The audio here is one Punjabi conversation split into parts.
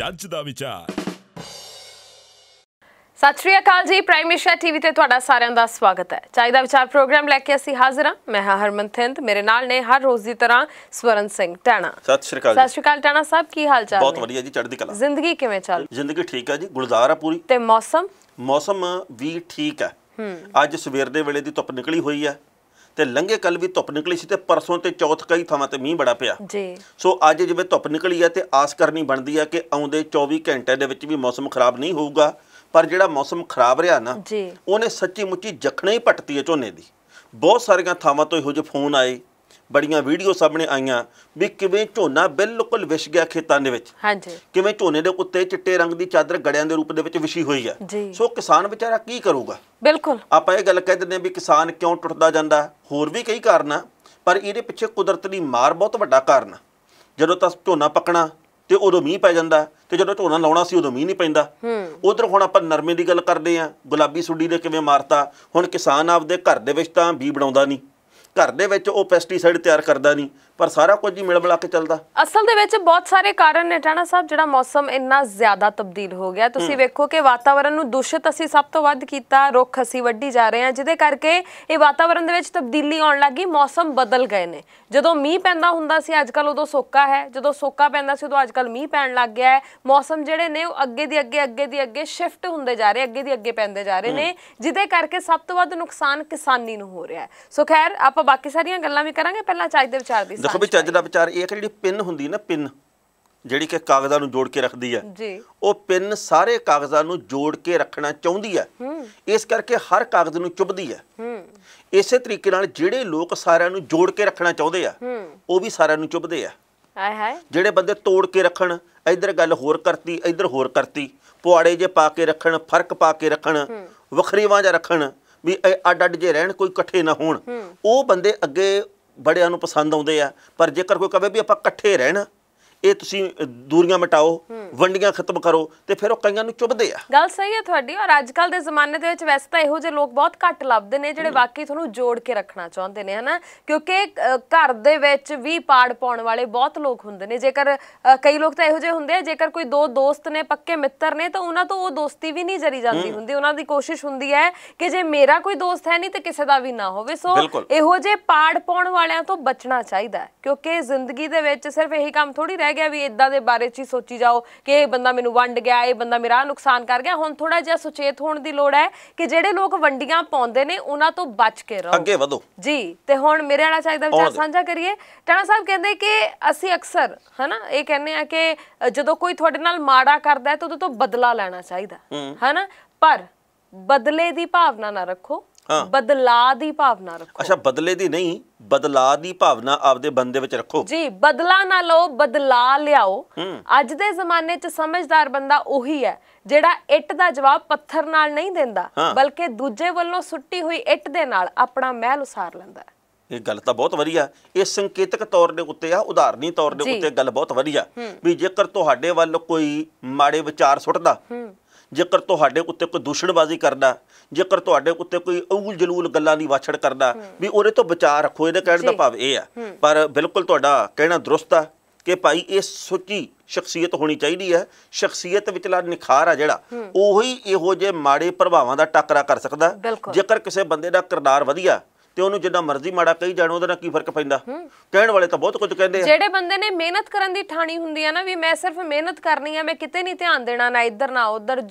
ਜੱਜ ਦਾ ਵਿਚਾਰ ਸਤਿ ਸ਼੍ਰੀ ਅਕਾਲ ਜੀ ਪ੍ਰਾਈਮ ਏਸ਼ੀਆ ਟੀਵੀ ਤੇ ਤੁਹਾਡਾ ਸਾਰਿਆਂ ਦਾ ਸਵਾਗਤ ਹੈ ਚਾਹੀਦਾ ਵਿਚਾਰ ਪ੍ਰੋਗਰਾਮ ਲੈ ਕੇ ਅਸੀਂ ਹਾਜ਼ਰ ਹਾਂ ਮੈਂ ਹਾਂ ਹਰਮਨ ਥਿੰਦ ਮੇਰੇ ਨਾਲ ਨੇ ਹਰ ਰੋਜ਼ ਦੀ ਤਰ੍ਹਾਂ ਸਵਰਨ ਸਿੰਘ ਟਾਣਾ ਸਤਿ ਸ਼੍ਰੀ ਅਕਾਲ ਸਤਿ ਸ਼੍ਰੀ ਅਕਾਲ ਟਾਣਾ ਸਾਹਿਬ ਕੀ ਹਾਲ ਚਾਲ ਬਹੁਤ ਵਧੀਆ ਜੀ ਚੜ੍ਹਦੀ ਕਲਾ ਜ਼ਿੰਦਗੀ ਕਿਵੇਂ ਚੱਲ ਜ਼ਿੰਦਗੀ ਠੀਕ ਹੈ ਜੀ ਗੁਲਜ਼ਾਰ ਆ ਪੂਰੀ ਤੇ ਮੌਸਮ ਮੌਸਮ ਵੀ ਠੀਕ ਹੈ ਅੱਜ ਸਵੇਰ ਦੇ ਵੇਲੇ ਦੀ ਧੁੱਪ ਨਿਕਲੀ ਹੋਈ ਹੈ ਤੇ ਲੰਘੇ ਕੱਲ ਵੀ ਧੁੱਪ ਨਿਕਲੀ ਸੀ ਤੇ ਪਰਸੋਂ ਤੇ ਚੌਥ ਕਈ ਥਾਵਾਂ ਤੇ ਮੀਂਹ ਬੜਾ ਪਿਆ ਜੀ ਸੋ ਅੱਜ ਜਿਵੇਂ ਧੁੱਪ ਨਿਕਲੀ ਆ ਤੇ ਆਸ ਕਰਨੀ ਬਣਦੀ ਆ ਕਿ ਆਉਂਦੇ 24 ਘੰਟੇ ਦੇ ਵਿੱਚ ਵੀ ਮੌਸਮ ਖਰਾਬ ਨਹੀਂ ਹੋਊਗਾ ਪਰ ਜਿਹੜਾ ਮੌਸਮ ਖਰਾਬ ਰਿਹਾ ਨਾ ਉਹਨੇ ਸੱਚੀ ਮੁੱਚੀ ਜਖਣੇ ਹੀ ਪੱਟਤੀ ਹੈ ਝੋਨੇ ਦੀ ਬਹੁਤ ਸਾਰੀਆਂ ਥਾਵਾਂ ਤੋਂ ਇਹੋ ਜਿਹੇ ਫੋਨ ਆਏ ਬੜੀਆਂ ਵੀਡੀਓ ਸਾਹਮਣੇ ਆਈਆਂ ਵੀ ਕਿਵੇਂ ਝੋਨਾ ਬਿਲਕੁਲ ਵਿਛ ਗਿਆ ਖੇਤਾਂ ਦੇ ਵਿੱਚ ਹਾਂਜੀ ਕਿਵੇਂ ਝੋਨੇ ਦੇ ਉੱਤੇ ਚਿੱਟੇ ਰੰਗ ਦੀ ਚਾਦਰ ਗੜਿਆਂ ਦੇ ਰੂਪ ਦੇ ਵਿੱਚ ਵਿਛੀ ਹੋਈ ਹੈ ਸੋ ਕਿਸਾਨ ਵਿਚਾਰਾ ਕੀ ਕਰੂਗਾ ਬਿਲਕੁਲ ਆਪਾਂ ਇਹ ਗੱਲ ਕਹਿ ਦਿੰਦੇ ਆ ਵੀ ਕਿਸਾਨ ਕਿਉਂ ਟੁੱਟਦਾ ਜਾਂਦਾ ਹੋਰ ਵੀ ਕਈ ਕਾਰਨ ਆ ਪਰ ਇਹਦੇ ਪਿੱਛੇ ਕੁਦਰਤ ਦੀ ਮਾਰ ਬਹੁਤ ਵੱਡਾ ਕਾਰਨ ਆ ਜਦੋਂ ਤੱਕ ਝੋਨਾ ਪੱਕਣਾ ਤੇ ਉਦੋਂ ਮੀਂਹ ਪੈ ਜਾਂਦਾ ਤੇ ਜਦੋਂ ਝੋਨਾ ਲਾਉਣਾ ਸੀ ਉਦੋਂ ਮੀਂਹ ਨਹੀਂ ਪੈਂਦਾ ਉਧਰ ਹੁਣ ਆਪਾਂ ਨਰਮੇ ਦੀ ਗੱਲ ਕਰਦੇ ਆ ਗੁਲਾਬੀ ਸੁੱਡੀ ਦੇ ਕਿਵੇਂ ਮਾਰਤਾ ਹੁਣ ਕਿਸਾਨ ਆਪਦੇ ਘਰ ਦੇ ਵਿੱਚ ਤਾਂ ਵੀ ਬਣਾਉਂਦਾ ਨਹੀਂ ਘਰ ਦੇ ਵਿੱਚ ਉਹ ਪੈਸਟੀਸਾਈਡ ਤਿਆਰ ਕਰਦਾ ਨਹੀਂ ਪਰ ਸਾਰਾ ਕੁਝ ਹੀ ਮਿਲ ਮਿਲਾ ਕੇ ਚੱਲਦਾ ਅਸਲ ਦੇ ਵਿੱਚ ਬਹੁਤ ਸਾਰੇ ਕਾਰਨ ਨੇ ਟਾਣਾ ਸਾਹਿਬ ਜਿਹੜਾ ਮੌਸਮ ਇੰਨਾ ਜ਼ਿਆਦਾ ਤਬਦੀਲ ਹੋ ਗਿਆ ਤੁਸੀਂ ਵੇਖੋ ਕਿ ਵਾਤਾਵਰਣ ਨੂੰ ਦੂਸ਼ਿਤ ਅਸੀਂ ਸਭ ਤੋਂ ਵੱਧ ਕੀਤਾ ਰੁੱਖ ਅਸੀਂ ਵੱਢੀ ਜਾ ਰਹੇ ਹਾਂ ਜਿਹਦੇ ਕਰਕੇ ਇਹ ਵਾਤਾਵਰਣ ਦੇ ਵਿੱਚ ਤਬਦੀਲੀ ਆਉਣ ਲੱਗੀ ਮੌਸਮ ਬਦਲ ਗਏ ਨੇ ਜਦੋਂ ਮੀਂਹ ਪੈਂਦਾ ਹੁੰਦਾ ਸੀ ਅੱਜ ਕੱਲ ਉਦੋਂ ਸੋਕਾ ਹੈ ਜਦੋਂ ਸੋਕਾ ਪੈਂਦਾ ਸੀ ਉਦੋਂ ਅੱਜ ਕੱਲ ਮੀਂਹ ਪੈਣ ਲੱਗ ਗਿਆ ਹੈ ਮੌਸਮ ਜਿਹੜੇ ਨੇ ਉਹ ਅੱਗੇ ਦੀ ਅੱਗੇ ਅੱਗੇ ਦੀ ਅੱਗੇ ਸ਼ਿਫਟ ਹੁੰਦੇ ਜਾ ਰਹੇ ਅੱਗੇ ਦੀ ਅੱਗੇ ਪੈਂਦੇ ਜਾ ਰਹੇ ਨੇ ਜਿਹਦੇ ਕਰਕੇ ਸਭ ਤੋਂ ਵੱਧ ਨੁਕਸਾਨ ਕਿਸਾਨੀ ਨੂੰ ਹੋ ਰਿਹਾ ਹੈ ਸੋ ਖੈਰ ਆਪ ਆਪਾਂ ਬਾਕੀ ਸਾਰੀਆਂ ਗੱਲਾਂ ਵੀ ਕਰਾਂਗੇ ਪਹਿਲਾਂ ਚੱਜ ਦੇ ਵਿਚਾਰ ਦੀ ਦੇਖੋ ਵੀ ਚੱਜ ਦਾ ਵਿਚਾਰ ਇਹ ਹੈ ਕਿ ਜਿਹੜੀ ਪਿੰਨ ਹੁੰਦੀ ਨਾ ਪਿੰਨ ਜਿਹੜੀ ਕਿ ਕਾਗਜ਼ਾਂ ਨੂੰ ਜੋੜ ਕੇ ਰੱਖਦੀ ਹੈ ਜੀ ਉਹ ਪਿੰਨ ਸਾਰੇ ਕਾਗਜ਼ਾਂ ਨੂੰ ਜੋੜ ਕੇ ਰੱਖਣਾ ਚਾਹੁੰਦੀ ਹੈ ਇਸ ਕਰਕੇ ਹਰ ਕਾਗਜ਼ ਨੂੰ ਚੁੱਭਦੀ ਹੈ ਇਸੇ ਤਰੀਕੇ ਨਾਲ ਜਿਹੜੇ ਲੋਕ ਸਾਰਿਆਂ ਨੂੰ ਜੋੜ ਕੇ ਰੱਖਣਾ ਚਾਹੁੰਦੇ ਆ ਉਹ ਵੀ ਸਾਰਿਆਂ ਨੂੰ ਚੁਬਦੇ ਆ ਹਾਏ ਹਾਏ ਜਿਹੜੇ ਬੰਦੇ ਤੋੜ ਕੇ ਰੱਖਣ ਇਧਰ ਗੱਲ ਹੋਰ ਕਰਤੀ ਇਧਰ ਹੋਰ ਕਰਤੀ ਪੁਆੜੇ ਜੇ ਪਾ ਕੇ ਰੱਖਣ ਫਰਕ ਪਾ ਕੇ ਰੱਖਣ ਵੱਖਰੀਵਾਂ ਜਾਂ ਰੱਖਣ ਵੀ ਅੱਡ ਅੱਡ ਜੇ ਰਹਿਣ ਕੋਈ ਇਕੱਠੇ ਨਾ ਹੋਣ ਉਹ ਬੰਦੇ ਅੱਗੇ ਬੜਿਆਂ ਨੂੰ ਪਸੰਦ ਆਉਂਦੇ ਆ ਪਰ ਜੇਕਰ ਕੋਈ ਕਵੇ ਵੀ ਆਪਾਂ ਇਕੱਠੇ ਰਹਿਣਾ ਇਹ ਤੁਸੀਂ ਦੂਰੀਆਂ ਮਿਟਾਓ ਵੰਡੀਆਂ ਖਤਮ ਕਰੋ ਤੇ ਫਿਰ ਉਹ ਕਈਆਂ ਨੂੰ ਚੁਬਦੇ ਆ ਗੱਲ ਸਹੀ ਹੈ ਤੁਹਾਡੀ ਔਰ ਅੱਜ ਕੱਲ ਦੇ ਜ਼ਮਾਨੇ ਦੇ ਵਿੱਚ ਵੈਸੇ ਤਾਂ ਇਹੋ ਜਿਹੇ ਲੋਕ ਬਹੁਤ ਘੱਟ ਲੱਭਦੇ ਨੇ ਜਿਹੜੇ ਵਾਕਈ ਤੁਹਾਨੂੰ ਜੋੜ ਕੇ ਰੱਖਣਾ ਚਾਹੁੰਦੇ ਨੇ ਹਨਾ ਕਿਉਂਕਿ ਘਰ ਦੇ ਵਿੱਚ ਵੀ ਪਾੜ ਪਾਉਣ ਵਾਲੇ ਬਹੁਤ ਲੋਕ ਹੁੰਦੇ ਨੇ ਜੇਕਰ ਕਈ ਲੋਕ ਤਾਂ ਇਹੋ ਜਿਹੇ ਹੁੰਦੇ ਆ ਜੇਕਰ ਕੋਈ ਦੋ ਦੋਸਤ ਨੇ ਪੱਕੇ ਮਿੱਤਰ ਨੇ ਤਾਂ ਉਹਨਾਂ ਤੋਂ ਉਹ ਦੋਸਤੀ ਵੀ ਨਹੀਂ ਜਰੀ ਜਾਂਦੀ ਹੁੰਦੀ ਉਹਨਾਂ ਦੀ ਕੋਸ਼ਿਸ਼ ਹੁੰਦੀ ਹੈ ਕਿ ਜੇ ਮੇਰਾ ਕੋਈ ਦੋਸਤ ਹੈ ਨਹੀਂ ਤੇ ਕਿਸੇ ਦਾ ਵੀ ਨਾ ਹੋਵੇ ਸੋ ਇਹੋ ਜਿਹੇ ਪਾੜ ਪਾਉਣ ਵਾਲਿਆਂ ਤੋਂ ਬਚਣਾ ਚਾਹੀਦਾ ਕਿਉਂਕਿ ਜ਼ਿੰਦਗੀ ਦੇ ਵਿੱਚ ਸਿਰਫ ਇਹੀ ਕੰਮ ਥੋੜੀ ਰਹਿ ਰਹਿ ਗਿਆ ਵੀ ਇਦਾਂ ਦੇ ਬਾਰੇ 'ਚ ਹੀ ਸੋਚੀ ਜਾਓ ਕਿ ਇਹ ਬੰਦਾ ਮੈਨੂੰ ਵੰਡ ਗਿਆ ਇਹ ਬੰਦਾ ਮੇਰਾ ਨੁਕਸਾਨ ਕਰ ਗਿਆ ਹੁਣ ਥੋੜਾ ਜਿਹਾ ਸੁਚੇਤ ਹੋਣ ਦੀ ਲੋੜ ਹੈ ਕਿ ਜਿਹੜੇ ਲੋਕ ਵੰਡੀਆਂ ਪਾਉਂਦੇ ਨੇ ਉਹਨਾਂ ਤੋਂ ਬਚ ਕੇ ਰਹੋ ਅੱਗੇ ਵਧੋ ਜੀ ਤੇ ਹੁਣ ਮੇਰੇ ਵਾਲਾ ਚਾਹੀਦਾ ਵਿਚਾਰ ਸਾਂਝਾ ਕਰੀਏ ਟਾਣਾ ਸਾਹਿਬ ਕਹਿੰਦੇ ਕਿ ਅਸੀਂ ਅਕਸਰ ਹਨਾ ਇਹ ਕਹਿੰਦੇ ਆ ਕਿ ਜਦੋਂ ਕੋਈ ਤੁਹਾਡੇ ਨਾਲ ਮਾੜਾ ਕਰਦਾ ਹੈ ਤਾਂ ਉਹਦੇ ਤੋਂ ਬਦਲਾ ਲੈਣਾ ਚਾਹੀਦਾ ਹਨਾ ਪਰ ਬਦਲੇ ਦੀ ਭਾਵਨਾ ਨਾ ਰੱਖੋ ਬਦਲਾ ਦੀ ਭਾਵਨਾ ਰੱਖੋ ਅੱਛਾ ਬਦਲੇ ਦੀ ਨਹੀਂ ਬਦਲਾ ਦੀ ਭਾਵਨਾ ਆਪਦੇ ਬੰਦੇ ਵਿੱਚ ਰੱਖੋ ਜੀ ਬਦਲਾ ਨਾ ਲਓ ਬਦਲਾ ਲਿਆਓ ਅੱਜ ਦੇ ਜ਼ਮਾਨੇ 'ਚ ਸਮਝਦਾਰ ਬੰਦਾ ਉਹੀ ਹੈ ਜਿਹੜਾ ਇੱਟ ਦਾ ਜਵਾਬ ਪੱਥਰ ਨਾਲ ਨਹੀਂ ਦਿੰਦਾ ਬਲਕਿ ਦੂਜੇ ਵੱਲੋਂ ਸੁੱਟੀ ਹੋਈ ਇੱਟ ਦੇ ਨਾਲ ਆਪਣਾ ਮਹਿਲ ਉਸਾਰ ਲੈਂਦਾ ਹੈ ਇਹ ਗੱਲ ਤਾਂ ਬਹੁਤ ਵਧੀਆ ਇਹ ਸੰਕੇਤਕ ਤੌਰ ਦੇ ਉੱਤੇ ਆ ਉਦਾਹਰਨੀ ਤੌਰ ਦੇ ਉੱਤੇ ਗੱਲ ਬਹੁਤ ਵਧੀਆ ਵੀ ਜੇਕਰ ਤੁਹਾਡੇ ਵੱਲ ਕੋਈ ਮਾੜੇ ਵਿਚਾਰ ਸੁੱਟਦਾ ਜੇਕਰ ਤੁਹਾਡੇ ਉੱਤੇ ਕੋਈ ਦੂਸ਼ਣਬਾਜ਼ੀ ਕਰਦਾ ਜੇਕਰ ਤੁਹਾਡੇ ਉੱਤੇ ਕੋਈ ਔਲ ਜਲੂਲ ਗੱਲਾਂ ਦੀ ਵਾਛੜ ਕਰਦਾ ਵੀ ਉਹਦੇ ਤੋਂ ਬਚਾ ਰੱਖੋ ਇਹਦੇ ਕਹਿਣ ਦਾ ਭਾਵ ਇਹ ਆ ਪਰ ਬਿਲਕੁਲ ਤੁਹਾਡਾ ਕਹਿਣਾ ਦਰੁਸਤ ਆ ਕਿ ਭਾਈ ਇਹ ਸੋਚੀ ਸ਼ਖਸੀਅਤ ਹੋਣੀ ਚਾਹੀਦੀ ਹੈ ਸ਼ਖਸੀਅਤ ਵਿਚਲਾ ਨਿਖਾਰ ਆ ਜਿਹੜਾ ਉਹੀ ਇਹੋ ਜੇ ਮਾੜੇ ਪ੍ਰਭਾਵਾਂ ਦਾ ਟੱਕਰਾ ਕਰ ਸਕਦਾ ਜੇਕਰ ਕਿਸੇ ਬੰਦੇ ਦਾ ਕਿਰਦਾਰ ਵਧੀਆ ਤੇ ਉਹਨੂੰ ਜਿੱਦਾਂ ਮਰਜ਼ੀ ਮਾੜਾ ਕਹੀ ਜਾਣ ਉਹਦੇ ਨਾਲ ਕੀ ਫਰਕ ਪੈਂਦਾ ਕਹਿਣ ਵਾਲੇ ਤਾਂ ਬਹੁਤ ਕੁਝ ਕਹਿੰਦੇ ਆ ਜਿਹੜੇ ਬੰਦੇ ਨੇ ਮਿਹਨਤ ਕਰਨ ਦੀ ਠਾਣੀ ਹੁੰਦੀ ਆ ਨਾ ਵੀ ਮੈਂ ਸਿਰਫ ਮਿਹਨਤ ਕਰਨੀ ਆ ਮੈਂ ਕਿਤੇ ਨਹੀਂ ਧਿਆਨ ਦੇਣਾ ਨਾ ਇੱਧਰ ਨਾ ਉੱਧਰ